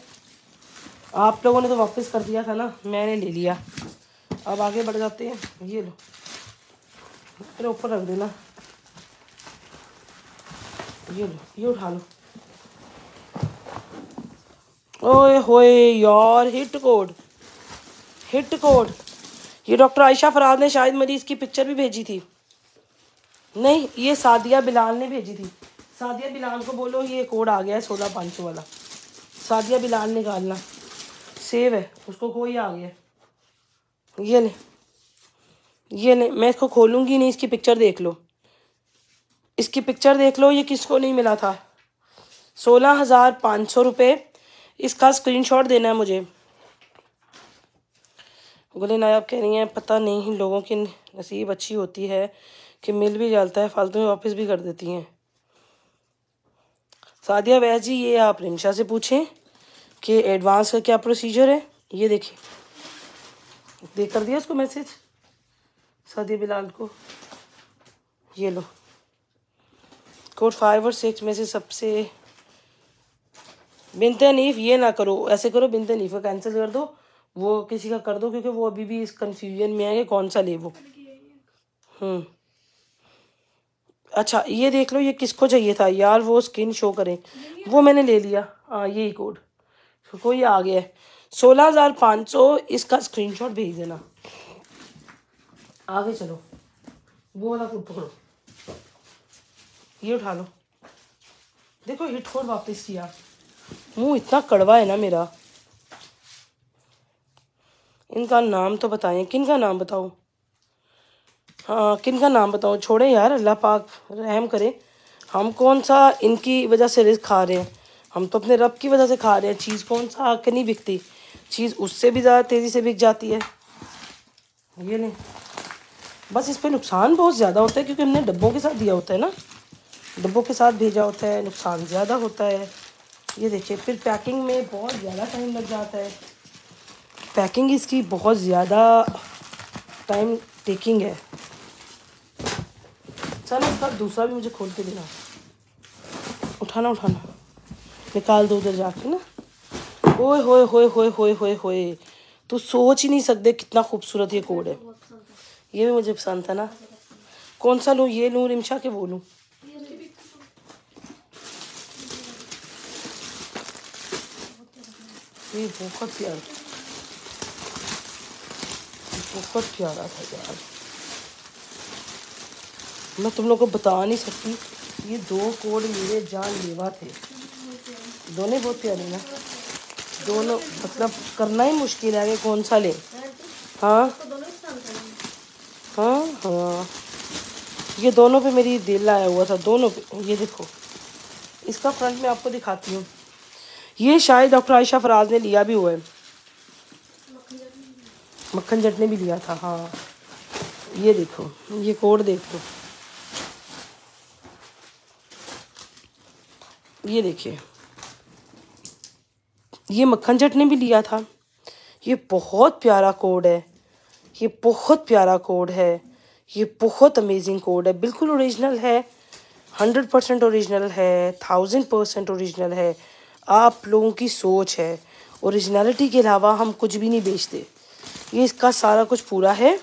आप लोगों ने तो वापस कर दिया था ना मैंने ले लिया अब आगे बढ़ जाते हैं ये लो फिर ऊपर रख देना ये लो ये उठा लो ओए होए यार हिट कोड हिट कोड ये डॉक्टर आयशा फराज ने शायद मरीज की पिक्चर भी भेजी थी नहीं ये सादिया बिलाल ने भेजी थी सादिया बिलाल को बोलो ये कोड आ गया है सोलह पाँच सौ वाला सादिया बिलाल निकालना सेव है उसको कोई आ गया ये नहीं ये नहीं मैं इसको खोलूँगी नहीं इसकी पिक्चर देख लो इसकी पिक्चर देख लो ये किसको नहीं मिला था सोलह हज़ार पाँच सौ रुपये इसका स्क्रीनशॉट देना है मुझे गुले नायब कह रही हैं पता नहीं लोगों की नसीब अच्छी होती है कि मिल भी जाता है फालतू में वापस भी कर देती हैं सादिया वैस जी ये आप रिमशा से पूछें कि एडवांस का क्या प्रोसीजर है ये देखिए देख कर दिया उसको मैसेज सादिया बिलाल को ये लो कोड फाइव और सिक्स में से सबसे बिनते नीफ ये ना करो ऐसे करो बिनते नीफ का कैंसिल कर दो वो किसी का कर दो क्योंकि वो अभी भी इस कन्फ्यूजन में है कि कौन सा ले वो हम्म अच्छा ये देख लो ये किसको चाहिए था यार वो स्किन शो करें वो मैंने ले लिया हाँ यही कोड कोई आ गया है सोलह हज़ार पाँच सौ इसका स्क्रीनशॉट भेज देना आगे चलो वो वाला कोड पकड़ो ये उठा लो देखो हिटकोर वापस किया मुंह इतना कड़वा है ना मेरा इनका नाम तो बताएं किन का नाम बताओ हाँ किन का नाम बताओ छोड़े यार अल्लाह पाक रहम करे हम कौन सा इनकी वजह से रिस्क खा रहे हैं हम तो अपने रब की वजह से खा रहे हैं चीज़ कौन सा आके नहीं बिकती चीज़ उससे भी ज़्यादा तेज़ी से बिक जाती है ये नहीं बस इस पर नुकसान बहुत ज़्यादा होता है क्योंकि हमने डब्बों के साथ दिया होता है ना डब्बों के साथ भेजा होता है नुकसान ज़्यादा होता है ये देखिए फिर पैकिंग में बहुत ज़्यादा टाइम लग जाता है पैकिंग इसकी बहुत ज़्यादा टाइम टेकिंग है चलो बार दूसरा भी मुझे खोल के देना उठाना उठाना निकाल दो उधर जाके ना ओए होए होए होए होए होए होए तो सोच ही नहीं सकते कितना खूबसूरत ये कोड है ये भी मुझे पसंद था ना कौन सा लूँ ये लूँ रिमशा के बोलूँ ये बहुत प्यारा बहुत प्यारा था यार मैं तुम लोग को बता नहीं सकती ये दो कोड मेरे जान लेवा थे दोनों बहुत प्यारे ना दोनों मतलब करना ही मुश्किल है कि कौन सा ले हाँ हाँ हाँ ये दोनों पे मेरी दिल आया हुआ था दोनों पे ये देखो इसका फ्रंट मैं आपको दिखाती हूँ ये शायद डॉक्टर आयशा फराज ने लिया भी हुआ है मक्खन जट ने भी लिया था हाँ ये देखो ये कोड देखो ये देखिए ये मक्खन जट ने भी लिया था ये बहुत प्यारा कोड है ये बहुत प्यारा कोड है ये बहुत अमेजिंग कोड है बिल्कुल ओरिजिनल है हंड्रेड परसेंट ओरिजिनल है थाउजेंड परसेंट ओरिजिनल है आप लोगों की सोच है ओरिजिनलिटी के अलावा हम कुछ भी नहीं बेचते ये इसका सारा कुछ पूरा है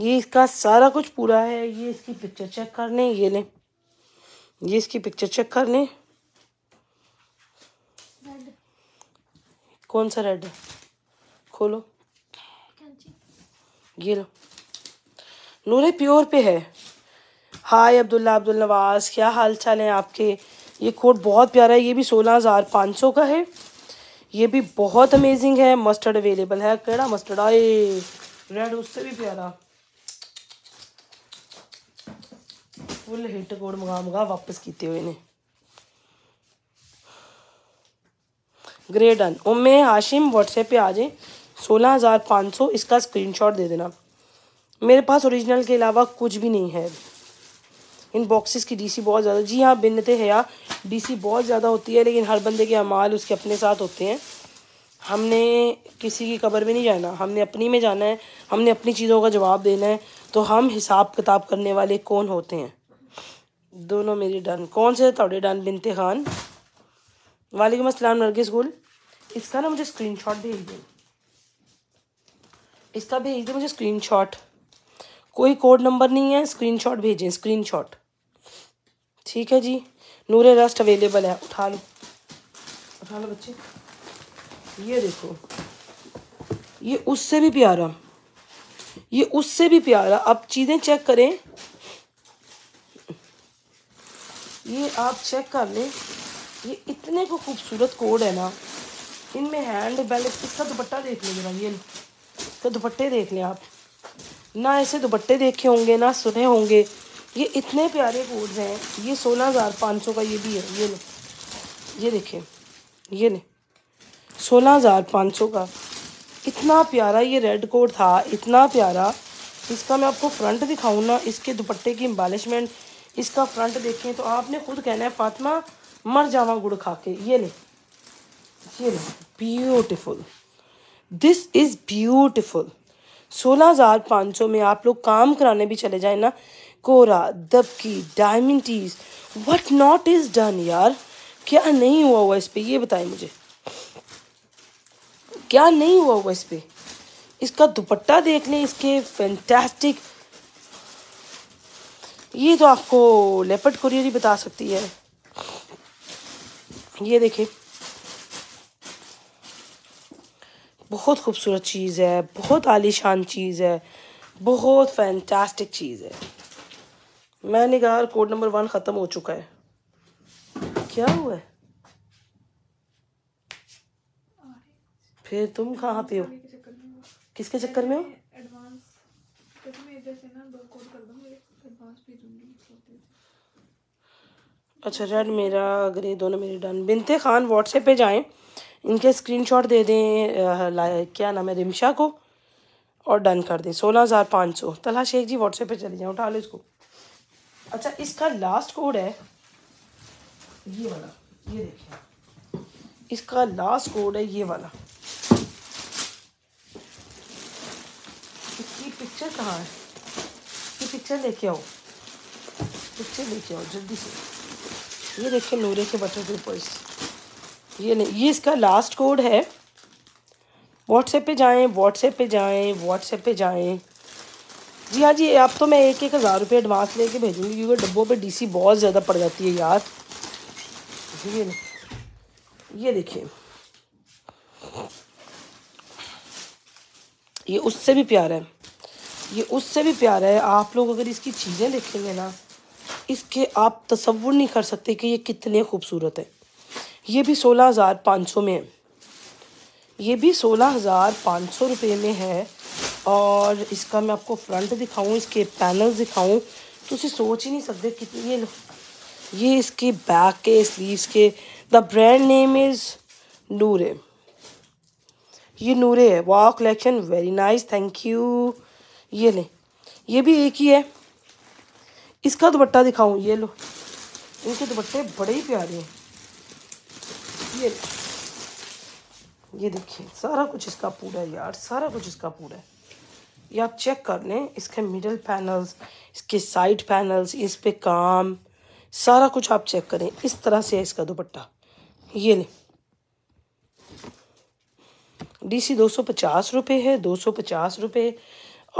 ये इसका सारा कुछ पूरा है ये इसकी पिक्चर चेक कर लें ये लें ये इसकी पिक्चर चेक कर लें कौन सा रेड है खोलो ये लो नूरे प्योर पे है हाय अब्दुल्ला अब्दुल नवाज क्या हाल चाल है आपके ये कोट बहुत प्यारा है ये भी सोलह हज़ार पाँच सौ का है ये भी बहुत अमेजिंग है मस्टर्ड अवेलेबल है कड़ा मस्टर्ड आए रेड उससे भी प्यारा फुल हिट कोट मंगा मंगा वापस किए हुए ने grey done Umme Hashim WhatsApp पे आ जाए सोलह हज़ार पाँच सौ इसका स्क्रीनशॉट दे देना मेरे पास ओरिजिनल के अलावा कुछ भी नहीं है इन बॉक्सेस की डीसी बहुत ज़्यादा जी हाँ भिन्नते है या डीसी बहुत ज़्यादा होती है लेकिन हर बंदे के अमाल उसके अपने साथ होते हैं हमने किसी की कबर में नहीं जाना हमने अपनी में जाना है हमने अपनी चीज़ों का जवाब देना है तो हम हिसाब किताब करने वाले कौन होते हैं दोनों मेरी डन कौन से थोड़े डन बिनते खान वालेकुम असलम नरगिस गुल इसका ना मुझे शॉट भेज दें इसका भेज दें मुझे शॉट कोई कोड नंबर नहीं है स्क्रीनशॉट भेजें स्क्रीनशॉट ठीक है जी नूरे रस्ट अवेलेबल है उठा लो उठा लो बच्चे ये देखो ये उससे भी प्यारा ये उससे भी प्यारा आप चीज़ें चेक करें ये आप चेक कर लें ये इतने को खूबसूरत कोड है ना इनमें हैंड बैलेंस इसका दुपट्टा देख लें जरा ये इसका दुपट्टे देख लें आप ना ऐसे दुपट्टे देखे होंगे ना सुने होंगे ये इतने प्यारे कोड्स हैं ये सोलह हज़ार पाँच सौ का ये भी है ये लो ये देखें ये ले सोलह हज़ार पाँच सौ का इतना प्यारा ये रेड कोड था इतना प्यारा इसका मैं आपको फ्रंट दिखाऊँ ना इसके दुपट्टे की एम्बालिशमेंट इसका फ्रंट देखें तो आपने खुद कहना है फातिमा मर जावा गुड़ खा के ये ले ये ले ब्यूटिफुल दिस इज़ ब्यूटिफुल सोलह हज़ार पाँच सौ में आप लोग काम कराने भी चले जाए ना कोरा दबकी डायमेंटीज वट नॉट इज़ डन यार क्या नहीं हुआ हुआ इस पर ये बताएं मुझे क्या नहीं हुआ हुआ इस पर इसका दुपट्टा देख लें इसके फैंटास्टिक ये तो आपको लेपट कुरियर ही बता सकती है ये देखें बहुत खूबसूरत चीज़ है बहुत आलीशान चीज़ है बहुत फैंटास्टिक चीज़ है मैंने कहा कोड नंबर वन ख़त्म हो चुका है क्या हुआ है फिर तुम कहाँ पे हो किसके चक्कर में हो अच्छा रेड मेरा ग्रे दोनों मेरे डन बिनते खान व्हाट्सएप पे जाएं इनके स्क्रीनशॉट दे दें क्या नाम है रिमशा को और डन कर दें सोलह हज़ार पाँच सौ तला शेख जी व्हाट्सएप पे चले जाएँ उठा लो इसको अच्छा इसका लास्ट कोड है ये वाला ये देखिए इसका लास्ट कोड है ये वाला इसकी पिक्चर कहाँ है ये पिक्चर लेके आओ पिक्चर लेके आओ जल्दी से ये देखिए नूरे के बटर पेपर्स ये नहीं ये इसका लास्ट कोड है व्हाट्सएप पे जाएं व्हाट्सएप पे जाएं व्हाट्सएप पे जाएं जी हाँ जी आप तो मैं एक एक हज़ार रुपये एडवांस कर भेजूँगी क्योंकि डब्बों पे डीसी बहुत ज़्यादा पड़ जाती है यार ये ये देखिए ये उससे भी प्यारा है ये उससे भी प्यारा है आप लोग अगर इसकी चीज़ें देखेंगे ना इसके आप तस्वुर नहीं कर सकते कि ये कितने खूबसूरत है ये भी सोलह हज़ार पाँच सौ में है ये भी सोलह हज़ार पाँच सौ रुपये में है और इसका मैं आपको फ्रंट दिखाऊं इसके पैनल दिखाऊं तो उसे सोच ही नहीं सकते कितनी ये ये इसके बैक के स्लीव्स के the brand name is Noore ये नूरे है वाह collection very nice thank you ये लें ये भी एक ही है इसका दुपट्टा दिखाऊं ये लो इनके दुपट्टे बड़े ही प्यारे हैं ये ये देखिए सारा कुछ इसका पूरा है यार सारा कुछ इसका पूरा है ये आप चेक कर लें इसके मिडल पैनल्स इसके साइड पैनल्स इस पे काम सारा कुछ आप चेक करें इस तरह से है इसका दुपट्टा ये ले डी सी दो सौ पचास रुपये है दो सौ पचास रुपये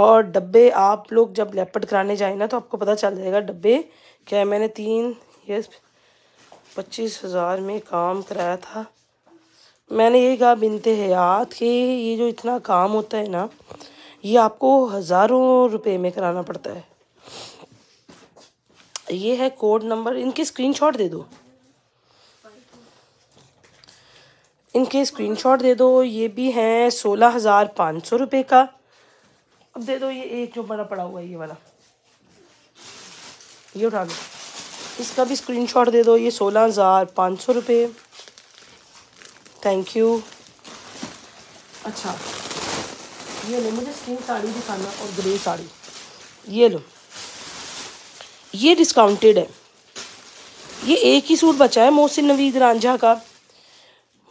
और डब्बे आप लोग जब लेपट कराने जाए ना तो आपको पता चल जाएगा डब्बे क्या है मैंने तीन ये पच्चीस हज़ार में काम कराया था मैंने ये कहा बिनते हयात कि ये जो इतना काम होता है ना ये आपको हज़ारों रुपए में कराना पड़ता है ये है कोड नंबर इनके स्क्रीनशॉट दे दो इनके स्क्रीनशॉट दे दो ये भी हैं सोलह हज़ार पाँच सौ रुपये का अब दे दो ये एक जो बड़ा पड़ा हुआ है ये वाला ये उठा दो इसका भी स्क्रीनशॉट दे दो ये सोलह हज़ार पाँच सौ रुपये थैंक यू अच्छा ये लो मुझे स्किन साड़ी दिखाना और ग्रे साड़ी ये लो ये डिस्काउंटेड है ये एक ही सूट बचा है मोहसिन नवीद रांझा का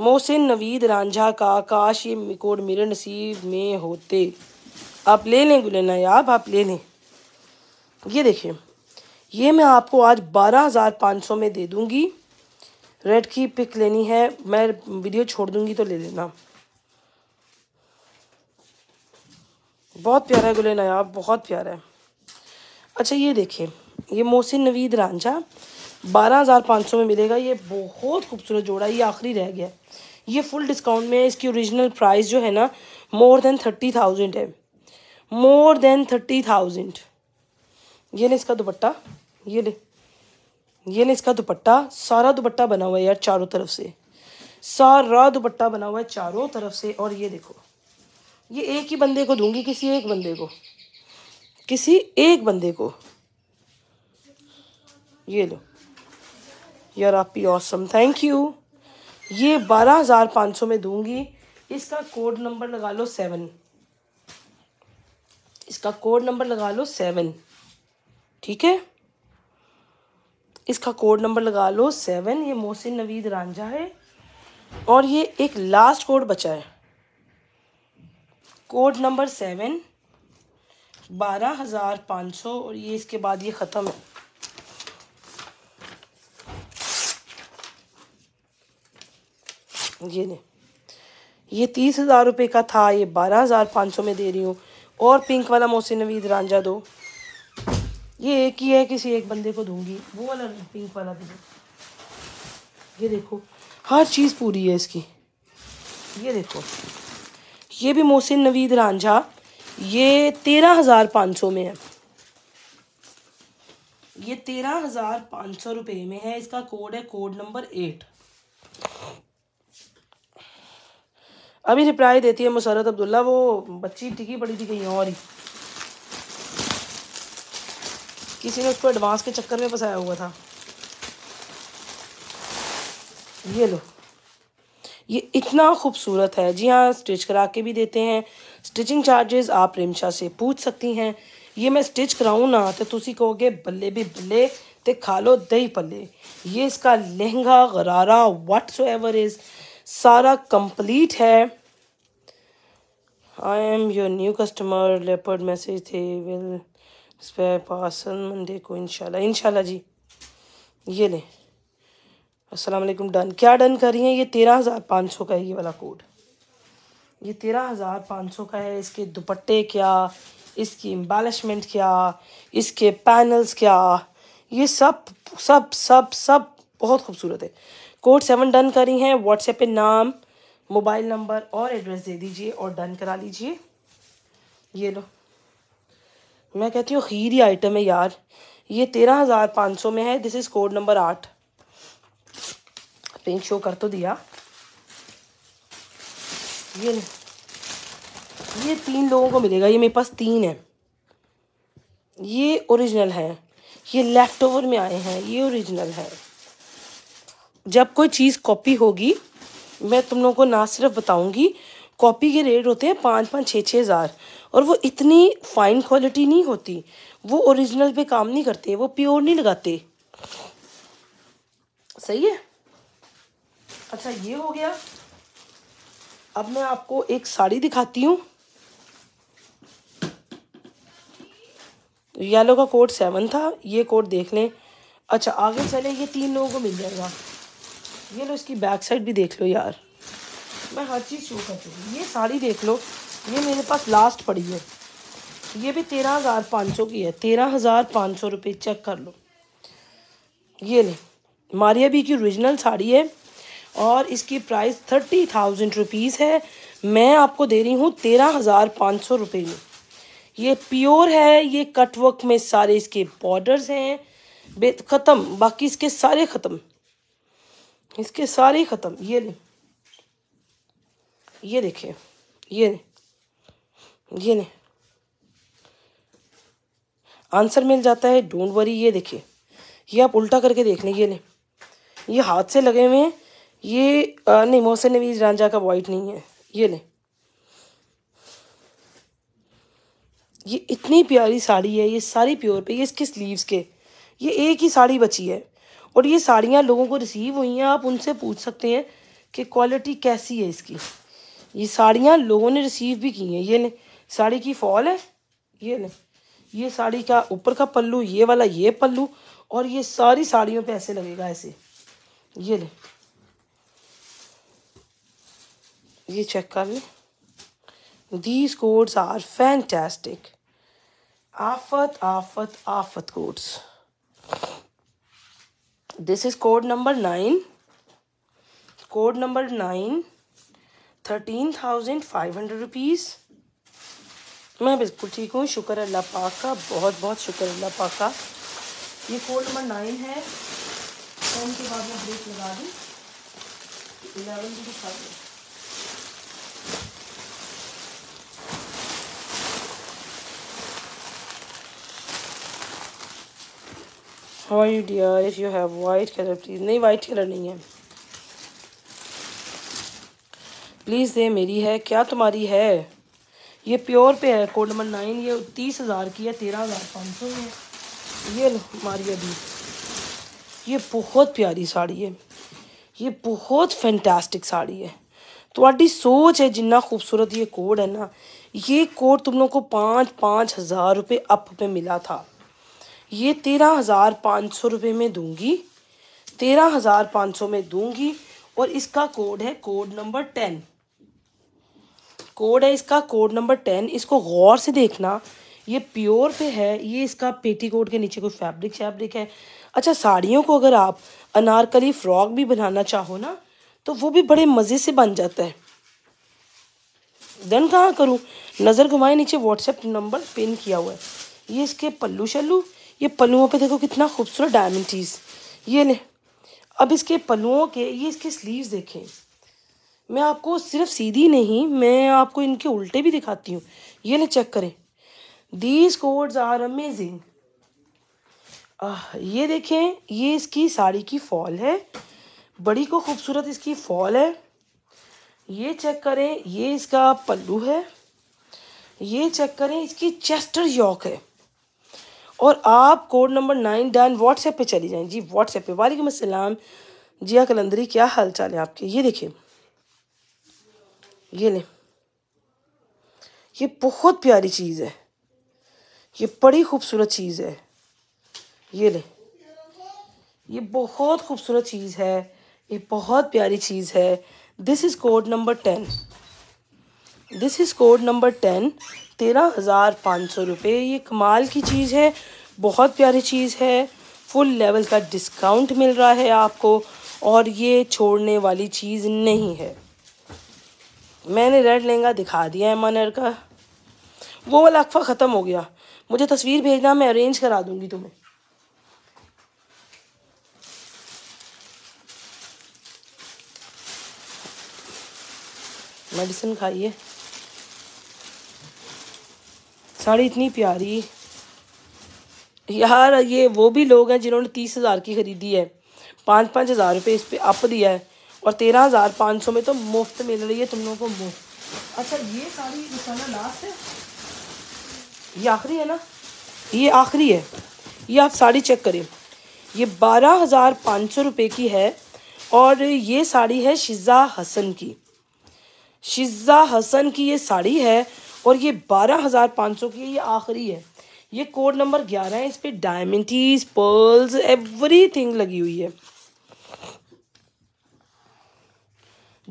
मोहसिन नवीद रांझा का काश ये कोड मेरे नसीब में होते आप ले लें गुलेना आप ले लें ये देखिए ये मैं आपको आज बारह हज़ार पाँच सौ में दे दूँगी रेड की पिक लेनी है मैं वीडियो छोड़ दूँगी तो ले लेना बहुत प्यारा है गुले नायाब बहुत प्यारा है अच्छा ये देखिए ये मोहसिन नवीद रांझा बारह हज़ार पाँच सौ में मिलेगा ये बहुत खूबसूरत जोड़ा है ये आखिरी रह गया ये फुल डिस्काउंट में इसकी ओरिजिनल प्राइस जो है ना मोर देन थर्टी थाउजेंड है मोर देन थर्टी थाउजेंड ये ले इसका दुपट्टा ये ले ये ले इसका दुपट्टा सारा दुपट्टा बना हुआ है यार चारों तरफ से सारा दुपट्टा बना हुआ है चारों तरफ से और ये देखो ये एक ही बंदे को दूंगी किसी एक बंदे को किसी एक बंदे को ये लो यार आप ही ऑसम थैंक यू ये बारह हज़ार पाँच सौ में दूंगी इसका कोड नंबर लगा लो सेवन इसका कोड नंबर लगा लो सेवन ठीक है इसका कोड नंबर लगा लो सेवन ये मोहसिन नवीद रांझा है और ये एक लास्ट कोड बचा है कोड नंबर सेवन बारह हज़ार पाँच सौ और ये इसके बाद ये ख़त्म है ये नहीं ये तीस हज़ार रुपये का था ये बारह हज़ार पाँच सौ में दे रही हूँ और पिंक वाला मोहसिन नवीद रांझा दो ये एक ही है किसी एक बंदे को दूंगी वो वाला पिंक वाला भी ये देखो हर चीज़ पूरी है इसकी ये देखो ये भी मोहसिन नवीद रांझा ये तेरह हज़ार पाँच सौ में है ये तेरह हज़ार पाँच सौ रुपये में है इसका कोड है कोड नंबर एट अभी रिप्लाई देती है मुसरत अब्दुल्ला वो बच्ची टिकी पड़ी थी कहीं और ही किसी ने उसको एडवांस के चक्कर में फंसाया हुआ था ये लो ये इतना खूबसूरत है जी हाँ स्टिच करा के भी देते हैं स्टिचिंग चार्जेस आप रेमशा से पूछ सकती हैं ये मैं स्टिच कराऊँ ना तो तुम कहोगे बल्ले भी बल्ले तो खा लो दही पल्ले ये इसका lehenga gharara what so ever is सारा कंप्लीट है I am your new customer leopard message थे विल इस पर पासन मंडे को इनशाला इनशाला जी ये लें अस्सलाम डन क्या डन कर रही हैं ये तेरह हज़ार पाँच सौ का है ये वाला कोड ये तेरह हज़ार पाँच सौ का है इसके दुपट्टे क्या इसकी एम्बालशमेंट क्या इसके पैनल्स क्या ये सब सब सब सब बहुत खूबसूरत है कोड सेवन डन करी हैं व्हाट्सएप पे नाम मोबाइल नंबर और एड्रेस दे दीजिए और डन करा लीजिए ये लो मैं कहती हूँ खीर ही आइटम है यार ये तेरह हज़ार पाँच सौ में है दिस इज़ कोड नंबर आठ पिंक शो कर तो दिया ये ये तीन लोगों को मिलेगा ये मेरे पास तीन है ये ओरिजिनल है ये लेफ़्ट ओवर में आए हैं ये ओरिजिनल है जब कोई चीज़ कॉपी होगी मैं तुम लोगों को ना सिर्फ बताऊंगी कॉपी के रेट होते हैं पाँच पाँच छः छः हज़ार और वो इतनी फ़ाइन क्वालिटी नहीं होती वो ओरिजिनल पे काम नहीं करते वो प्योर नहीं लगाते सही है अच्छा ये हो गया अब मैं आपको एक साड़ी दिखाती हूँ येलो का कोड सेवन था ये कोड देख लें अच्छा आगे चले ये तीन लोगों को मिल जाएगा ये लो इसकी बैक साइड भी देख लो यार मैं हर चीज़ शो करती हूँ ये साड़ी देख लो ये मेरे पास लास्ट पड़ी है ये भी तेरह हज़ार पाँच सौ की है तेरह हज़ार पाँच सौ रुपये चेक कर लो ये ले मारिया बी की ओरिजिनल साड़ी है और इसकी प्राइस थर्टी थाउजेंड रुपीज़ है मैं आपको दे रही हूँ तेरह हज़ार पाँच सौ रुपये में ये प्योर है ये कटवर्क में सारे इसके बॉर्डर्स हैं बे ख़त्म बाकी इसके सारे ख़त्म इसके सारे ख़त्म ये ले ये देखिए ये ले ये नहीं आंसर मिल जाता है डोंट वरी ये देखिए ये आप उल्टा करके देख लें ये नहीं ये हाथ से लगे हुए हैं ये आ, नहीं मोहसिन नवीज रांझा का वाइट नहीं है ये लें ये इतनी प्यारी साड़ी है ये सारी प्योर पे ये इसके स्लीव्स के ये एक ही साड़ी बची है और ये साड़ियाँ लोगों को रिसीव हुई हैं आप उनसे पूछ सकते हैं कि क्वालिटी कैसी है इसकी ये साड़ियाँ लोगों ने रिसीव भी की हैं ये ने साड़ी की फॉल है ये ले ये साड़ी का ऊपर का पल्लू ये वाला ये पल्लू और ये सारी साड़ियों पे ऐसे लगेगा ऐसे ये ले ये चेक कर ले दीज कोड्स आर फैंटेस्टिक आफत आफत आफत codes this is code number nine code number nine thirteen thousand five hundred rupees मैं बिल्कुल ठीक हूँ शुक्र अल्लाह पाक का बहुत बहुत शुक्र अल्लाह पाक का ये कोल नंबर नाइन है टेन के बाद मैं ब्रेक लगा दूँ इलेवन की दिखा दूँ How are you dear? If you have white color, please. नहीं white color नहीं है प्लीज़ दे मेरी है क्या तुम्हारी है ये प्योर पे है कोड नंबर नाइन ये तीस हज़ार की है तेरह हज़ार पाँच सौ में ये हमारी अभी ये बहुत प्यारी साड़ी है ये बहुत फैंटास्टिक साड़ी है थोड़ी सोच है जिन्ना खूबसूरत ये कोड है ना ये कोड तुम लोग को पाँच पाँच हज़ार रुपये अप पे मिला था ये तेरह हज़ार पाँच सौ रुपये में दूंगी तेरह हज़ार पाँच सौ में दूंगी और इसका कोड है कोड नंबर टेन कोड है इसका कोड नंबर टेन इसको गौर से देखना ये प्योर पे है ये इसका पेटी कोट के नीचे कोई फैब्रिक शैब्रिक है अच्छा साड़ियों को अगर आप अनारकली फ्रॉक भी बनाना चाहो ना तो वो भी बड़े मज़े से बन जाता है देन कहाँ करूँ नज़र घुमाए नीचे व्हाट्सएप नंबर पिन किया हुआ है ये इसके पल्लू शल्लू ये पल्लुओं पे देखो कितना खूबसूरत डायमंड चीज़ ये ले अब इसके पल्लुओं के ये इसके स्लीव्स देखें मैं आपको सिर्फ सीधी नहीं मैं आपको इनके उल्टे भी दिखाती हूँ ये ले चेक करें दीज कोड्स आर अमेजिंग ये देखें ये इसकी साड़ी की फॉल है बड़ी को खूबसूरत इसकी फॉल है ये चेक करें ये इसका पल्लू है ये चेक करें इसकी चेस्टर यॉक है और आप कोड नंबर नाइन डाइन व्हाट्सएप पे चली जाएं जी व्हाट्सएप पे वालेकुम असलम जिया कलंदरी क्या हाल चाल है आपके ये देखें ये लें ये बहुत प्यारी चीज़ है ये बड़ी खूबसूरत चीज़ है ये लें ये बहुत खूबसूरत चीज़ है ये बहुत प्यारी चीज़ है this is code number ten this is code number ten तेरह हज़ार पाँच सौ रुपये ये कमाल की चीज़ है बहुत प्यारी चीज़ है फुल लेवल का डिस्काउंट मिल रहा है आपको और ये छोड़ने वाली चीज़ नहीं है मैंने रेड लहंगा दिखा दिया है मनर का वो वाला अक्फा ख़त्म हो गया मुझे तस्वीर भेजना मैं अरेंज करा दूँगी तुम्हें मेडिसिन खाइए साड़ी इतनी प्यारी यार ये वो भी लोग हैं जिन्होंने तीस हज़ार की ख़रीदी है पाँच पाँच हज़ार रुपये इस पर अप दिया है और तेरह हज़ार पाँच सौ में तो मुफ्त मिल रही है तुम लोगों को मुफ्त अच्छा ये सारी मसाला लास्ट है ये आखिरी है ना ये आखिरी है ये आप साड़ी चेक करें ये बारह हज़ार पाँच सौ रुपये की है और ये साड़ी है शिज़ा हसन की शिज़ा हसन की ये साड़ी है और ये बारह हज़ार पाँच सौ की ये आखिरी है ये कोड नंबर ग्यारह है इस पर डायमंडीज पर्ल्स एवरी थिंग लगी हुई है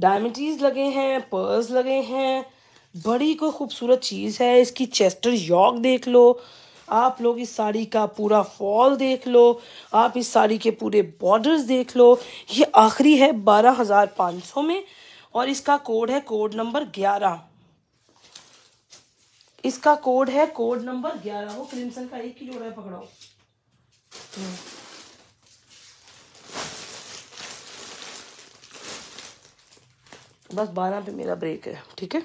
डायमंडीज लगे हैं पर्स लगे हैं बड़ी को खूबसूरत चीज़ है इसकी चेस्टर यॉक देख लो आप लोग इस साड़ी का पूरा फॉल देख लो आप इस साड़ी के पूरे बॉर्डर्स देख लो ये आखिरी है बारह हज़ार पाँच सौ में और इसका कोड है कोड नंबर ग्यारह इसका कोड है कोड नंबर ग्यारह वो क्रिमसन का एक ही जोड़ा है पकड़ाओ हम्म। बस बारह पे मेरा ब्रेक है ठीक है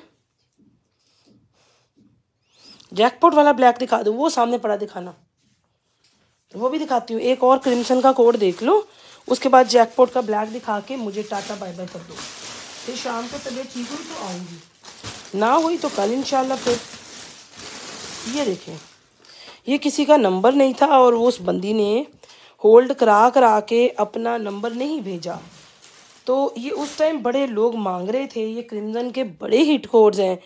जैकपॉट वाला ब्लैक दिखा दो वो सामने पड़ा दिखाना वो भी दिखाती हूँ एक और क्रिमसन का कोड देख लो उसके बाद जैकपॉट का ब्लैक दिखा के मुझे टाटा बाय बाय कर दो फिर शाम को तबीयत ठीक हुई तो आऊँगी ना हुई तो कल इंशाल्लाह फिर ये देखें ये किसी का नंबर नहीं था और वो उस बंदी ने होल्ड करा करा के अपना नंबर नहीं भेजा तो ये उस टाइम बड़े लोग मांग रहे थे ये क्रिमजन के बड़े हिट कोड्स हैं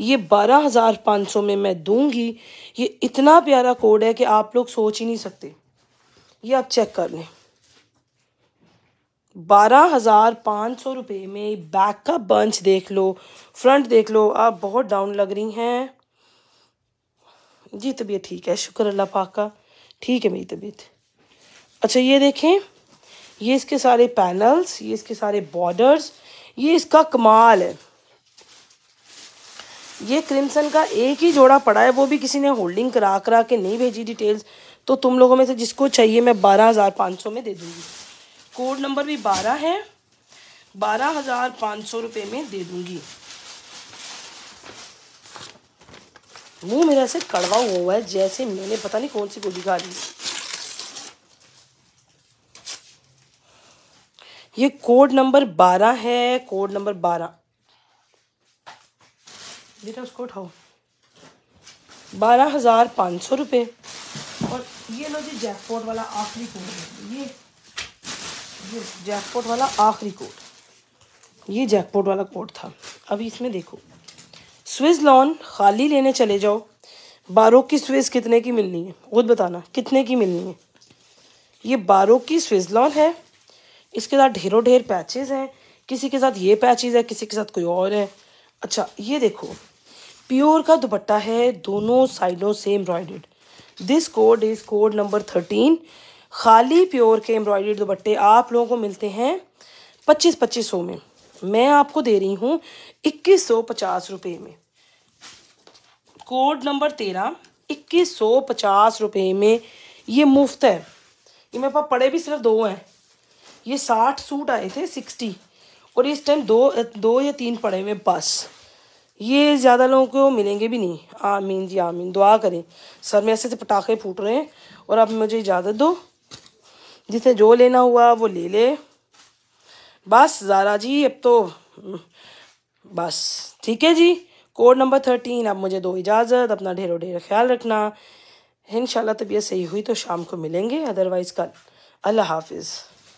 ये बारह हज़ार पाँच सौ में मैं दूंगी ये इतना प्यारा कोड है कि आप लोग सोच ही नहीं सकते ये आप चेक कर लें बारह हज़ार पाँच सौ रुपये में बैक का बंच देख लो फ्रंट देख लो आप बहुत डाउन लग रही हैं जी तबीयत ठीक है शुक्र अल्लाह पाक का ठीक है मेरी तबीयत अच्छा ये देखें ये इसके सारे पैनल्स ये इसके सारे बॉर्डर्स ये इसका कमाल है ये क्रिमसन का एक ही जोड़ा पड़ा है वो भी किसी ने होल्डिंग करा करा के नहीं भेजी डिटेल्स तो तुम लोगों में से जिसको चाहिए मैं बारह हज़ार पाँच सौ में दे दूँगी कोड नंबर भी बारह है बारह हज़ार पाँच सौ रुपये में दे दूँगी मुँह मेरा ऐसे कड़वा हुआ है जैसे मैंने पता नहीं कौन सी गोली खा ली ये कोड नंबर बारह है कोड नंबर बारह बेटा उसको उठाओ बारह हज़ार पाँच सौ रुपये और ये लो जी जैकपॉट वाला आखिरी कोड है ये ये जैकपॉट वाला आखिरी कोड ये जैकपॉट वाला कोड था अभी इसमें देखो स्विज लॉन खाली लेने चले जाओ बारोक की स्विज कितने की मिलनी है खुद बताना कितने की मिलनी है ये बारोक की स्विज लॉन है इसके साथ ढेरों ढेर पैचेज हैं किसी के साथ ये पैचेज है किसी के साथ कोई और है अच्छा ये देखो प्योर का दुपट्टा है दोनों साइडों से embroidered this code is code number thirteen खाली प्योर के एम्ब्रॉयड दुपट्टे आप लोगों को मिलते हैं पच्चीस पच्चीस सौ में मैं आपको दे रही हूँ इक्कीस सौ पचास रुपये में कोड नंबर तेरह इक्कीस सौ पचास रुपये में ये मुफ्त है ये मेरे पास पड़े भी सिर्फ दो हैं ये साठ सूट आए थे सिक्सटी और इस टाइम दो दो या तीन पड़े हुए बस ये ज़्यादा लोगों को मिलेंगे भी नहीं आमीन जी आमीन दुआ करें सर में ऐसे ऐसे पटाखे फूट रहे हैं और आप मुझे इजाज़त दो जिसने जो लेना हुआ वो ले ले बस ज़ारा जी अब तो बस ठीक है जी कोड नंबर थर्टीन अब मुझे दो इजाज़त अपना ढेरों ढेर ख्याल रखना इन तबीयत सही हुई तो शाम को मिलेंगे अदरवाइज़ कल अल्लाह हाफिज़